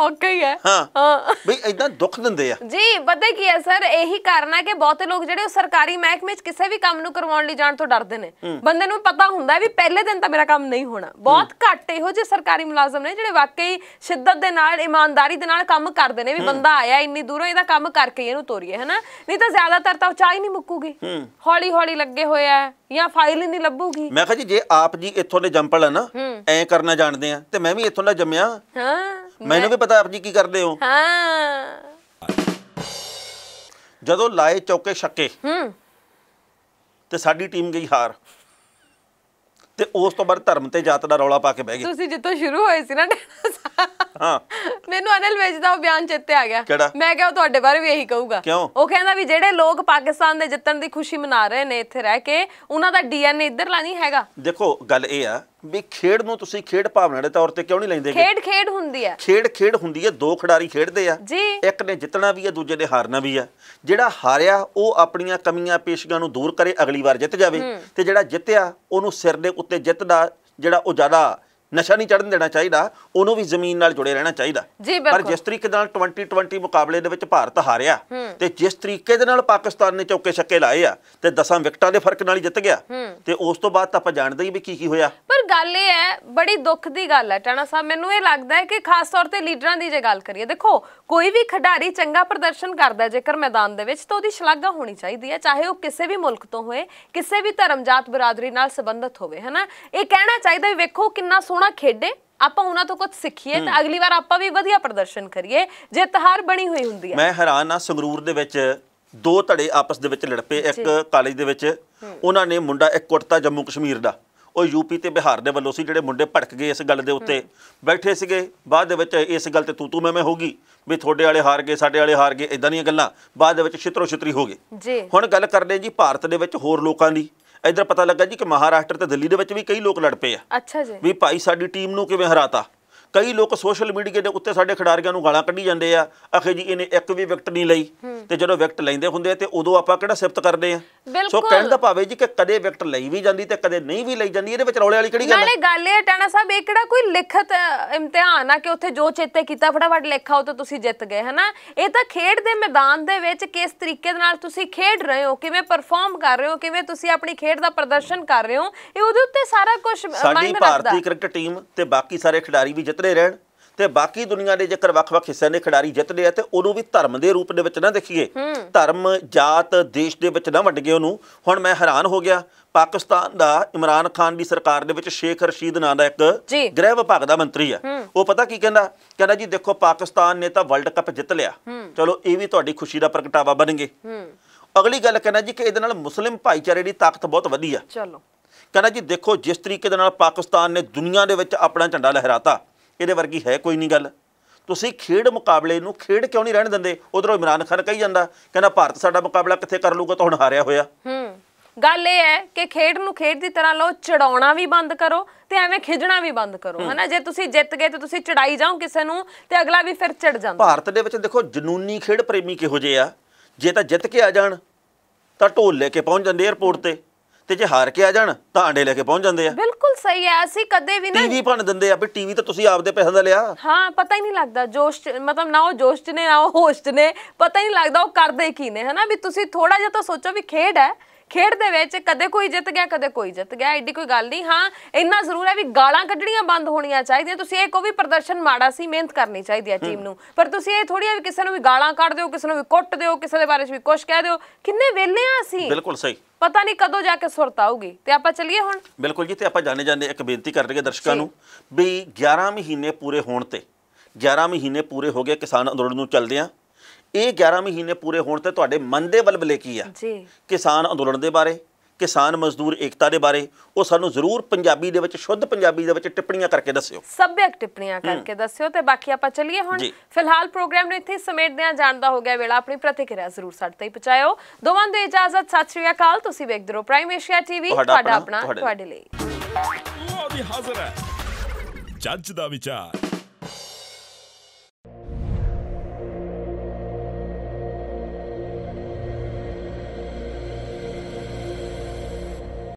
ਔਕਾ ਹੀ ਹੈ ਹਾਂ ਬਈ ਇਦਾਂ ਦੁੱਖ ਦਿੰਦੇ ਆ ਜੀ ਪਤਾ ਕੀ ਹੈ ਸਰ ਇਹੀ ਕਾਰਨ ਹੈ ਕਿ ਬਹੁਤੇ ਲੋਕ ਜਿਹੜੇ ਉਹ ਸਰਕਾਰੀ ਮਹਿਕਮੇ 'ਚ ਕਿਸੇ ਵੀ ਕੰਮ ਨੂੰ ਕਰਵਾਉਣ ਲਈ ਜਾਣ ਤੋਂ ਡਰਦੇ ਨੇ ਬੰਦੇ ਨੂੰ ਪਤਾ ਹੁੰਦਾ ਵੀ ਪਹਿਲੇ ਦਿਨ ਤਾਂ ਮੇਰਾ ਕੰਮ ਨਹੀਂ ਹੋਣਾ ਬਹੁਤ ਘੱਟ ਇਹੋ ਜਿਹੇ ਸਰਕਾਰੀ ਮੁਲਾਜ਼ਮ ਨੇ ਜਿਹੜੇ ਵਾਕਈ ਸ਼ਿੱਦਤ ਦੇ ਨਾਲ ਇਮਾਨਦਾਰੀ ਦੇ ਨਾਲ ਕੰਮ ਕਰਦੇ ਨੇ ਵੀ ਬੰਦਾ ਆਇਆ ਇੰਨੀ ਦੂਰੋਂ ਇਹਦਾ ਕੰਮ ਕਰਕੇ ਇਹਨੂੰ ਤੋਰੀਏ ਹੈਨਾ ਨਹੀਂ ਤਾਂ ਜ਼ਿਆਦਾਤਰ ਤਾਂ ਉਚਾਈ ਹੀ ਨਹੀਂ ਮੁੱਕੂਗੀ ਹੌਲੀ ਹੌਲੀ ਲੱਗੇ ਹੋਇਆ ਹੈ ਜਾਂ ਫਾਈਲ ਹੀ ਨਹੀਂ ਲੱਭੂਗੀ ਮੈਂ ਕਿਹਾ ਜੀ ਜੇ ਆਪ ਜੀ ਇੱਥੋਂ ਦੇ ਜੰਪਲ ਆ ਨਾ ਐ ਕਰਨਾ ਜਾਣਦੇ ਆ ਤੇ ਮੈਂ ਵੀ ਇੱਥੋਂ ਦਾ ਜੰਮਿਆ ਹਾਂ ਮੈਨੂੰ ਵੀ ਪਤਾ ਆਪ ਜੀ ਕੀ ਕਰਦੇ ਹੋ ਹਾਂ ਜਦੋਂ ਲਾਏ ਚੌਕੇ ਛੱਕੇ ਹੂੰ ਤੇ ਸਾਡੀ ਟੀਮ ਗਈ ਹਾਰ ਤੇ ਉਸ ਤੋਂ ਬਾਅਦ ਧਰਮ ਤੇ ਜਾਤ ਦਾ ਰੌਲਾ ਪਾ ਕੇ ਬਹਿ ਗਏ ਤੁਸੀਂ ਜਿੱਥੋਂ ਸ਼ੁਰੂ ਹੋਏ ਸੀ ਨਾ ਹਾਂ ਮੈਨੂੰ ਅਨਿਲ ਵਿਜ ਦਾ ਬਿਆਨ ਚਿੱਤੇ ਆ ਗਿਆ ਮੈਂ ਕਿਹਾ ਉਹ ਤੁਹਾਡੇ ਬਾਰੇ ਵੀ ਇਹੀ ਕਹੂਗਾ ਕਿਉਂ ਉਹ ਕਹਿੰਦਾ ਵੀ ਜਿਹੜੇ ਲੋਕ ਪਾਕਿਸਤਾਨ ਦੇ ਜਿੱਤਣ ਦੀ ਖੁਸ਼ੀ ਮਨਾ ਰਹੇ ਨੇ ਇੱਥੇ ਰਹਿ ਕੇ ਉਹਨਾਂ ਦਾ ਡੀਐਨਏ ਇੱਧਰ ਲਾ ਨਹੀਂ ਹੈਗਾ ਦੇਖੋ ਗੱਲ ਇਹ ਆ ਵੀ ਖੇਡ ਨੂੰ ਤੁਸੀਂ ਖੇਡ ਭਾਵਨਾ ਦੇ ਤੌਰ ਤੇ ਕਿਉਂ ਨਹੀਂ ਲੈਂਦੇ ਖੇਡ ਖੇਡ ਹੁੰਦੀ ਹੈ ਖੇਡ ਖੇਡ ਹੁੰਦੀ ਹੈ ਦੋ ਖਿਡਾਰੀ ਖੇਡਦੇ ਆ ਇੱਕ ਨੇ ਜਿੱਤਣਾ ਵੀ ਹੈ ਦੂਜੇ ਨੇ ਹਾਰਨਾ ਵੀ ਹੈ ਜਿਹੜਾ ਹਾਰਿਆ ਉਹ ਆਪਣੀਆਂ ਕਮੀਆਂ ਪੇਸ਼ੀਆਂ ਨੂੰ ਦੂਰ ਕਰੇ ਅਗਲੀ ਵਾਰ ਜਿੱਤ ਜਾਵੇ ਤੇ ਜਿਹੜਾ ਜਿੱਤਿਆ ਉਹਨੂੰ ਸਿਰ ਦੇ ਉੱਤੇ ਜਿੱਤ ਦਾ ਜਿਹੜਾ ਉਹ ਜ਼ਿਆਦਾ ਨਸ਼ਾ ਨਹੀਂ ਚੜਨ ਦੇਣਾ ਚਾਹੀਦਾ ਉਹਨੂੰ ਵੀ ਜ਼ਮੀਨ ਨਾਲ ਜੁੜੇ ਰਹਿਣਾ ਚਾਹੀਦਾ ਪਰ ਜਿਸ ਤਰੀਕੇ ਨਾਲ 2020 ਮੁਕਾਬਲੇ ਦੇ ਵਿੱਚ ਭਾਰਤ ਹਾਰਿਆ ਤੇ ਜਿਸ ਤਰੀਕੇ ਦੇ ਨਾਲ ਪਾਕਿਸਤਾਨ ਨੇ ਚੌਕੇ ਛੱਕੇ ਲਾਏ ਆ ਤੇ ਦਸਾਂ ਵਿਕਟਾਂ ਦੇ ਫਰਕ ਨਾਲ ਹੀ ਜਿੱਤ ਗਿਆ ਤੇ ਉਸ ਤੋਂ ਬਾਅਦ ਤਾਂ ਆਪਾਂ ਜਾਣਦੇ ਹੀ ਵੀ ਕੀ ਕੀ ਹੋਇਆ ਪਰ ਗੱਲ ਇਹ ਹੈ ਬੜੀ ਦੁੱਖ ਦੀ ਗੱਲ ਹੈ ਟਾਣਾ ਸਾਹਿਬ ਮੈਨੂੰ ਇਹ ਲੱਗਦਾ ਹੈ ਕਿ ਖਾਸ ਤੌਰ ਤੇ ਲੀਡਰਾਂ ਦੀ ਜੇ ਗੱਲ ਕਰੀਏ ਦੇਖੋ ਕੋਈ ਵੀ ਖਿਡਾਰੀ ਚੰਗਾ ਪ੍ਰਦਰਸ਼ਨ ਕਰਦਾ ਜੇਕਰ ਮੈਦਾਨ ਦੇ ਵਿੱਚ ਤਾਂ ਉਹਦੀ ਸ਼ਲਾਘਾ ਹੋਣੀ ਚਾਹੀਦੀ ਹੈ ਚਾਹੇ ਉਹ ਕਿਸੇ ਵੀ ਮੁਲਕ ਤੋਂ ਹੋਵੇ ਕਿਸੇ ਵੀ ਧਰਮ ਜਾਤ ਬਰਾਦਰੀ ਨਾਲ ਸਬੰਧਤ ਹੋਵੇ ਹੈਨਾ ਇਹ ਕਹਿਣਾ ਚਾਹੀਦਾ ਵੇਖੋ ਕਿੰਨਾ ਟੂਣਾ ਖੇਡੇ ਆਪਾਂ ਉਹਨਾਂ ਤੋਂ ਕੁਝ ਸਿੱਖੀਏ ਤਾਂ ਅਗਲੀ ਵਾਰ ਆਪਾਂ ਵੀ ਵਧੀਆ ਪ੍ਰਦਰਸ਼ਨ ਕਰੀਏ ਜਿੱਤ ਹਾਰ ਬਣੀ ਹੋਈ ਹੁੰਦੀ ਹੈ ਮੈਂ ਹੈਰਾਨ ਆ ਸੰਗਰੂਰ ਦੇ ਵਿੱਚ ਦੋ ਧੜੇ ਆਪਸ ਦੇ ਵਿੱਚ ਲੜ ਪਏ ਇੱਕ ਕਾਲਜ ਦੇ ਵਿੱਚ ਉਹਨਾਂ ਨੇ ਮੁੰਡਾ ਇੱਕ ਕੁੱਟਤਾ ਜੰਮੂ ਕਸ਼ਮੀਰ ਦਾ ਉਹ ਯੂਪੀ ਤੇ ਬਿਹਾਰ ਦੇ ਵੱਲੋਂ ਸੀ ਜਿਹੜੇ ਮੁੰਡੇ ਭੜਕ ਗਏ ਇਸ ਗੱਲ ਦੇ ਉੱਤੇ ਬੈਠੇ ਸੀਗੇ ਬਾਅਦ ਦੇ ਵਿੱਚ ਇਸ ਗੱਲ ਤੇ ਤੂ ਮੈਂ ਮੈਂ ਹੋ ਗਈ ਵੀ ਤੁਹਾਡੇ ਵਾਲੇ ਹਾਰ ਗਏ ਸਾਡੇ ਵਾਲੇ ਹਾਰ ਗਏ ਇਦਾਂ ਦੀਆਂ ਗੱਲਾਂ ਬਾਅਦ ਦੇ ਵਿੱਚ ਛਿਤਰੋ ਛਿਤਰੀ ਹੋ ਗਏ ਹੁਣ ਗੱਲ ਕਰਦੇ ਜੀ ਭਾਰਤ ਦੇ ਵਿੱਚ ਹੋਰ ਲੋਕਾਂ ਦੀ ਇਧਰ ਪਤਾ ਲੱਗਾ ਜੀ ਕਿ ਮਹਾਰਾਸ਼ਟਰ ਤੇ ਦਿੱਲੀ ਦੇ ਵਿੱਚ ਵੀ ਕਈ ਲੋਕ ਲੜ ਪਏ ਆ ਅੱਛਾ ਜੀ ਵੀ ਭਾਈ ਸਾਡੀ ਟੀਮ ਨੂੰ ਕਿਵੇਂ ਹਰਾਤਾ ਕਈ ਲੋਕ ਸੋਸ਼ਲ ਮੀਡੀਆ ਦੇ ਉੱਤੇ ਸਾਡੇ ਖਿਡਾਰੀਆਂ ਨੂੰ ਗਾਲਾਂ ਕੱਢੀ ਜਾਂਦੇ ਆ ਅਖੇ ਜੀ ਇਹਨੇ ਇੱਕ ਵੀ ਵਿਕਟ ਨਹੀਂ ਲਈ ਤੇ ਜਦੋਂ ਵਿਕਟ ਲੈਂਦੇ ਹੁੰਦੇ ਤੇ ਉਦੋਂ ਆਪਾਂ ਕਿਹੜਾ ਸਿਫਤ ਕਰਦੇ ਆ ਸੋ ਕਹਿਣ ਦਾ ਭਾਵੇਂ ਜੀ ਕਿ ਕਦੇ ਵਿਕਟ ਲਈ ਵੀ ਜਾਂਦੀ ਤੇ ਕਦੇ ਨਹੀਂ ਵੀ ਲਈ ਜਾਂਦੀ ਇਹਦੇ ਵਿੱਚ ਰੌਲੇ ਵਾਲੀ ਕਿਹੜੀ ਗੱਲ ਹੈ ਨਾਲੇ ਗੱਲ ਇਹ ਟਾਣਾ ਸਾਹਿਬ ਇਹ ਕਿਹੜਾ ਕੋਈ ਲਿਖਤ ਇਮਤਿਹਾਨ ਆ ਕਿ ਉੱਥੇ ਜੋ ਚੇਤੇ ਕੀਤਾ ਫਟਾਫਟ ਲਿਖਾਓ ਤਾਂ ਤੁਸੀਂ ਜਿੱਤ ਗਏ ਹਨਾ ਇਹ ਤਾਂ ਖੇਡ ਦੇ ਮੈਦਾਨ ਦੇ ਵਿੱਚ ਕਿਸ ਤਰੀਕੇ ਦੇ ਨਾਲ ਤੁਸੀਂ ਖੇਡ ਰਹੇ ਹੋ ਕਿਵੇਂ ਪਰਫਾਰਮ ਕਰ ਰਹੇ ਹੋ ਕਿਵੇਂ ਤੁਸੀਂ ਆਪਣੀ ਖੇਡ ਦਾ ਪ੍ਰਦਰਸ਼ਨ ਕਰ ਰਹੇ ਹੋ ਇਹ ਉਹਦੇ ਉੱਤੇ ਸਾਰਾ ਕੁਝ ਮਾਇਨੇ ਰੱਖਦਾ ਸਾਡੀ ਭਾਰਤੀ ਕ੍ਰਿਕਟ ਟੀਮ ਤੇ ਬਾਕੀ ਸਾਰੇ ਖਿਡਾਰੀ ਵੀ ਜਿੱਤ ਜਿੱਤਦੇ ਰਹਿਣ ਤੇ ਬਾਕੀ ਦੁਨੀਆ ਦੇ ਜੇਕਰ ਵੱਖ-ਵੱਖ ਹਿੱਸਿਆਂ ਦੇ ਖਿਡਾਰੀ ਜਿੱਤਦੇ ਆ ਤੇ ਉਹਨੂੰ ਵੀ ਧਰਮ ਦੇ ਰੂਪ ਦੇ ਵਿੱਚ ਨਾ ਦੇਖੀਏ ਧਰਮ ਜਾਤ ਦੇਸ਼ ਦੇ ਵਿੱਚ ਨਾ ਵੰਡਗੇ ਉਹਨੂੰ ਹੁਣ ਮੈਂ ਹੈਰਾਨ ਹੋ ਗਿਆ ਪਾਕਿਸਤਾਨ ਦਾ ਇਮਰਾਨ ਖਾਨ ਦੀ ਸਰਕਾਰ ਦੇ ਵਿੱਚ ਸ਼ੇਖ ਰਸ਼ੀਦ ਨਾਂ ਦਾ ਇੱਕ ਗ੍ਰਹਿ ਵਿਭਾਗ ਦਾ ਮੰਤਰੀ ਆ ਉਹ ਪਤਾ ਕੀ ਕਹਿੰਦਾ ਕਹਿੰਦਾ ਜੀ ਦੇਖੋ ਪਾਕਿਸਤਾਨ ਨੇ ਤਾਂ ਵਰਲਡ ਕੱਪ ਜਿੱਤ ਲਿਆ ਚਲੋ ਇਹ ਵੀ ਤੁਹਾਡੀ ਖੁਸ਼ੀ ਦਾ ਪ੍ਰਗਟਾਵਾ ਬਣਗੇ ਅਗਲੀ ਗੱਲ ਕਹਿੰਦਾ ਜੀ ਕਿ ਇਹਦੇ ਨਾਲ ਮੁਸਲਿਮ ਭਾਈਚਾਰੇ ਦੀ ਤਾਕਤ ਬਹੁਤ ਵਧੀ ਆ ਚਲੋ ਕਹਿੰਦਾ ਜੀ ਦੇਖੋ ਜਿਸ ਤਰੀਕੇ ਦੇ ਨਾਲ ਪਾਕਿਸਤਾਨ ਨੇ ਦੁਨੀਆ ਦੇ ਵਿੱਚ ਆਪਣਾ ਝੰਡਾ ਲਹਿਰਾਤਾ ਇਹਦੇ ਵਰਗੀ ਹੈ ਕੋਈ ਨਹੀਂ ਗੱਲ ਤੁਸੀਂ ਖੇਡ ਮੁਕਾਬਲੇ ਨੂੰ ਖੇਡ ਕਿਉਂ ਨਹੀਂ ਰਹਿਣ ਦਿੰਦੇ ਉਧਰੋਂ ਇਮਰਾਨ ਖਾਨ ਕਹੀ ਜਾਂਦਾ ਕਹਿੰਦਾ ਭਾਰਤ ਸਾਡਾ ਮੁਕਾਬਲਾ ਕਿੱਥੇ ਕਰ ਲੂਗਾ ਤਾਂ ਹੁਣ ਹਾਰਿਆ ਹੋਇਆ ਹੂੰ ਗੱਲ ਇਹ ਹੈ ਕਿ ਖੇਡ ਨੂੰ ਖੇਡ ਦੀ ਤਰ੍ਹਾਂ ਲਓ ਚੜਾਉਣਾ ਵੀ ਬੰਦ ਕਰੋ ਤੇ ਐਵੇਂ ਖਿਜਣਾ ਵੀ ਬੰਦ ਕਰੋ ਹਨਾ ਜੇ ਤੁਸੀਂ ਜਿੱਤ ਗਏ ਤੇ ਤੁਸੀਂ ਚੜਾਈ ਜਾਓ ਕਿਸੇ ਨੂੰ ਤੇ ਅਗਲਾ ਵੀ ਫਿਰ ਚੜ ਜਾਂਦਾ ਭਾਰਤ ਦੇ ਵਿੱਚ ਦੇਖੋ ਜਨੂਨੀ ਖੇਡ ਪ੍ਰੇਮੀ ਕਿਹੋ ਜਿਹੇ ਆ ਜੇ ਤਾਂ ਜਿੱਤ ਕੇ ਆ ਜਾਣ ਤਾਂ ਢੋਲ ਲੈ ਕੇ ਪਹੁੰਚ ਜਾਂਦੇ 에어ਪੋਰਟ ਤੇ ਤੇ ਜੇ ਹਾਰ ਕੇ ਆ ਜਾਣ ਤਾਂ ਆਂਡੇ ਲੈ ਕੇ ਪਹੁੰਚ ਜਾਂਦੇ ਆ ਬਿਲਕੁਲ ਸਹੀ ਹੈ ਅਸੀਂ ਕਦੇ ਵੀ ਨਾ ਟੀਵੀ ਭੰਨ ਦਿੰਦੇ ਆ ਵੀ ਟੀਵੀ ਤਾਂ ਤੁਸੀਂ ਆਪਦੇ ਪੈਸੇ ਦਾ ਲਿਆ ਹਾਂ ਪਤਾ ਹੀ ਨਹੀਂ ਲੱਗਦਾ ਜੋਸ਼ ਮਤਲਬ ਨਾ ਉਹ ਜੋਸ਼ ਨੇ ਨਾ ਉਹ ਹੋਸਟ ਨੇ ਪਤਾ ਹੀ ਨਹੀਂ ਲੱਗਦਾ ਉਹ ਕਰਦੇ ਕੀ ਨੇ ਹਨਾ ਵੀ ਤੁਸੀਂ ਥੋੜਾ ਜਿਹਾ ਤਾਂ ਸੋਚੋ ਵੀ ਖੇਡ ਹੈ ਖੇਡ ਦੇ ਵਿੱਚ ਕਦੇ ਕੋਈ ਜਿੱਤ ਗਿਆ ਕਦੇ ਕੋਈ ਜਿੱਤ ਗਿਆ ਐਡੀ ਕੋਈ ਗੱਲ ਨਹੀਂ ਹਾਂ ਇੰਨਾ ਜ਼ਰੂਰ ਹੈ ਵੀ ਗਾਲਾਂ ਕੱਢਣੀਆਂ ਬੰਦ ਹੋਣੀਆਂ ਚਾਹੀਦੀਆਂ ਤੁਸੀਂ ਇਹ ਕੋ ਵੀ ਪ੍ਰਦਰਸ਼ਨ ਮਾੜਾ ਸੀ ਮਿਹਨਤ ਕਰਨੀ ਚਾਹੀਦੀ ਹੈ ਟੀਮ ਨੂੰ ਪਰ ਤੁਸੀਂ ਇਹ ਥੋੜੀ ਆ ਵੀ ਕਿਸੇ ਨੂੰ ਵੀ ਗਾਲਾਂ ਕੱਢ ਦਿਓ ਕਿਸੇ ਨੂੰ ਵੀ ਕੁੱਟ ਦਿਓ ਕਿਸੇ ਦੇ ਬਾਰੇ ਵਿੱਚ ਵੀ ਕੁਝ ਕਹਿ ਦਿਓ ਕਿੰਨੇ ਵੇਲੇ ਆ ਅਸੀਂ ਬਿਲਕੁਲ ਸਹੀ ਪਤਾ ਨਹੀਂ ਕਦੋਂ ਜਾ ਕੇ ਸੁਰਤ ਆਊਗੀ ਤੇ ਆਪਾਂ ਚੱਲੀਏ ਹੁਣ ਬਿਲਕੁਲ ਜੀ ਤੇ ਆਪਾਂ ਜਾਣੇ ਜਾਂਦੇ ਇੱਕ ਬੇਨਤੀ ਕਰ ਰਹੇ ਦਰਸ਼ਕਾਂ ਨੂੰ ਵੀ 11 ਮਹੀਨੇ ਪੂਰੇ ਹੋਣ ਤੇ 11 ਮਹੀਨੇ ਪੂਰੇ ਹੋ ਗਏ ਕਿਸਾਨ ਅੰਦੋਲਨ ਨੂੰ ਚੱਲਦੇ ਆ ਇਹ 11 ਮਹੀਨੇ ਪੂਰੇ ਹੋਣ ਤੇ ਤੁਹਾਡੇ ਮਨ ਦੇ ਬਲਬਲੇ ਕੀ ਆ ਜੀ ਕਿਸਾਨ ਅੰਦੋਲਨ ਦੇ ਬਾਰੇ ਕਿਸਾਨ ਮਜ਼ਦੂਰ ਏਕਤਾ ਦੇ ਬਾਰੇ ਉਹ ਸਾਨੂੰ ਜ਼ਰੂਰ ਪੰਜਾਬੀ ਦੇ ਵਿੱਚ ਸ਼ੁੱਧ ਪੰਜਾਬੀ ਦੇ ਵਿੱਚ ਟਿੱਪਣੀਆਂ ਕਰਕੇ ਦੱਸਿਓ ਸਭਿਅਕ ਟਿੱਪਣੀਆਂ ਕਰਕੇ ਦੱਸਿਓ ਤੇ ਬਾਕੀ ਆਪਾਂ ਚੱਲੀਏ ਹੁਣ ਫਿਲਹਾਲ ਪ੍ਰੋਗਰਾਮ ਨੂੰ ਇੱਥੇ ਆ ਜਾਣਦਾ ਹੋ ਗਿਆ ਵੇਲਾ ਆਪਣੀ ਪ੍ਰਤੀਕਿਰਿਆ ਜ਼ਰੂਰ ਸਾਡੇ ਤਾਈਂ ਪਹੁੰਚਾਇਓ ਦੋਵਾਂ ਦੇ ਇਜਾਜ਼ਤ ਸਤਿ ਸ਼੍ਰੀ ਅਕਾਲ ਤੁਸੀਂ ਵੇਖਦੇ ਰਹੋ ਪ੍ਰਾਈਮ ਏਸ਼ੀਆ ਟੀਵੀ ਤੁਹਾਡਾ ਆਪਣਾ ਤੁਹਾਡੇ ਲਈ ਉਹ ਹਾਜ਼ਰ ਹੈ ਜੱਜ ਦਾ ਵਿਚਾਰ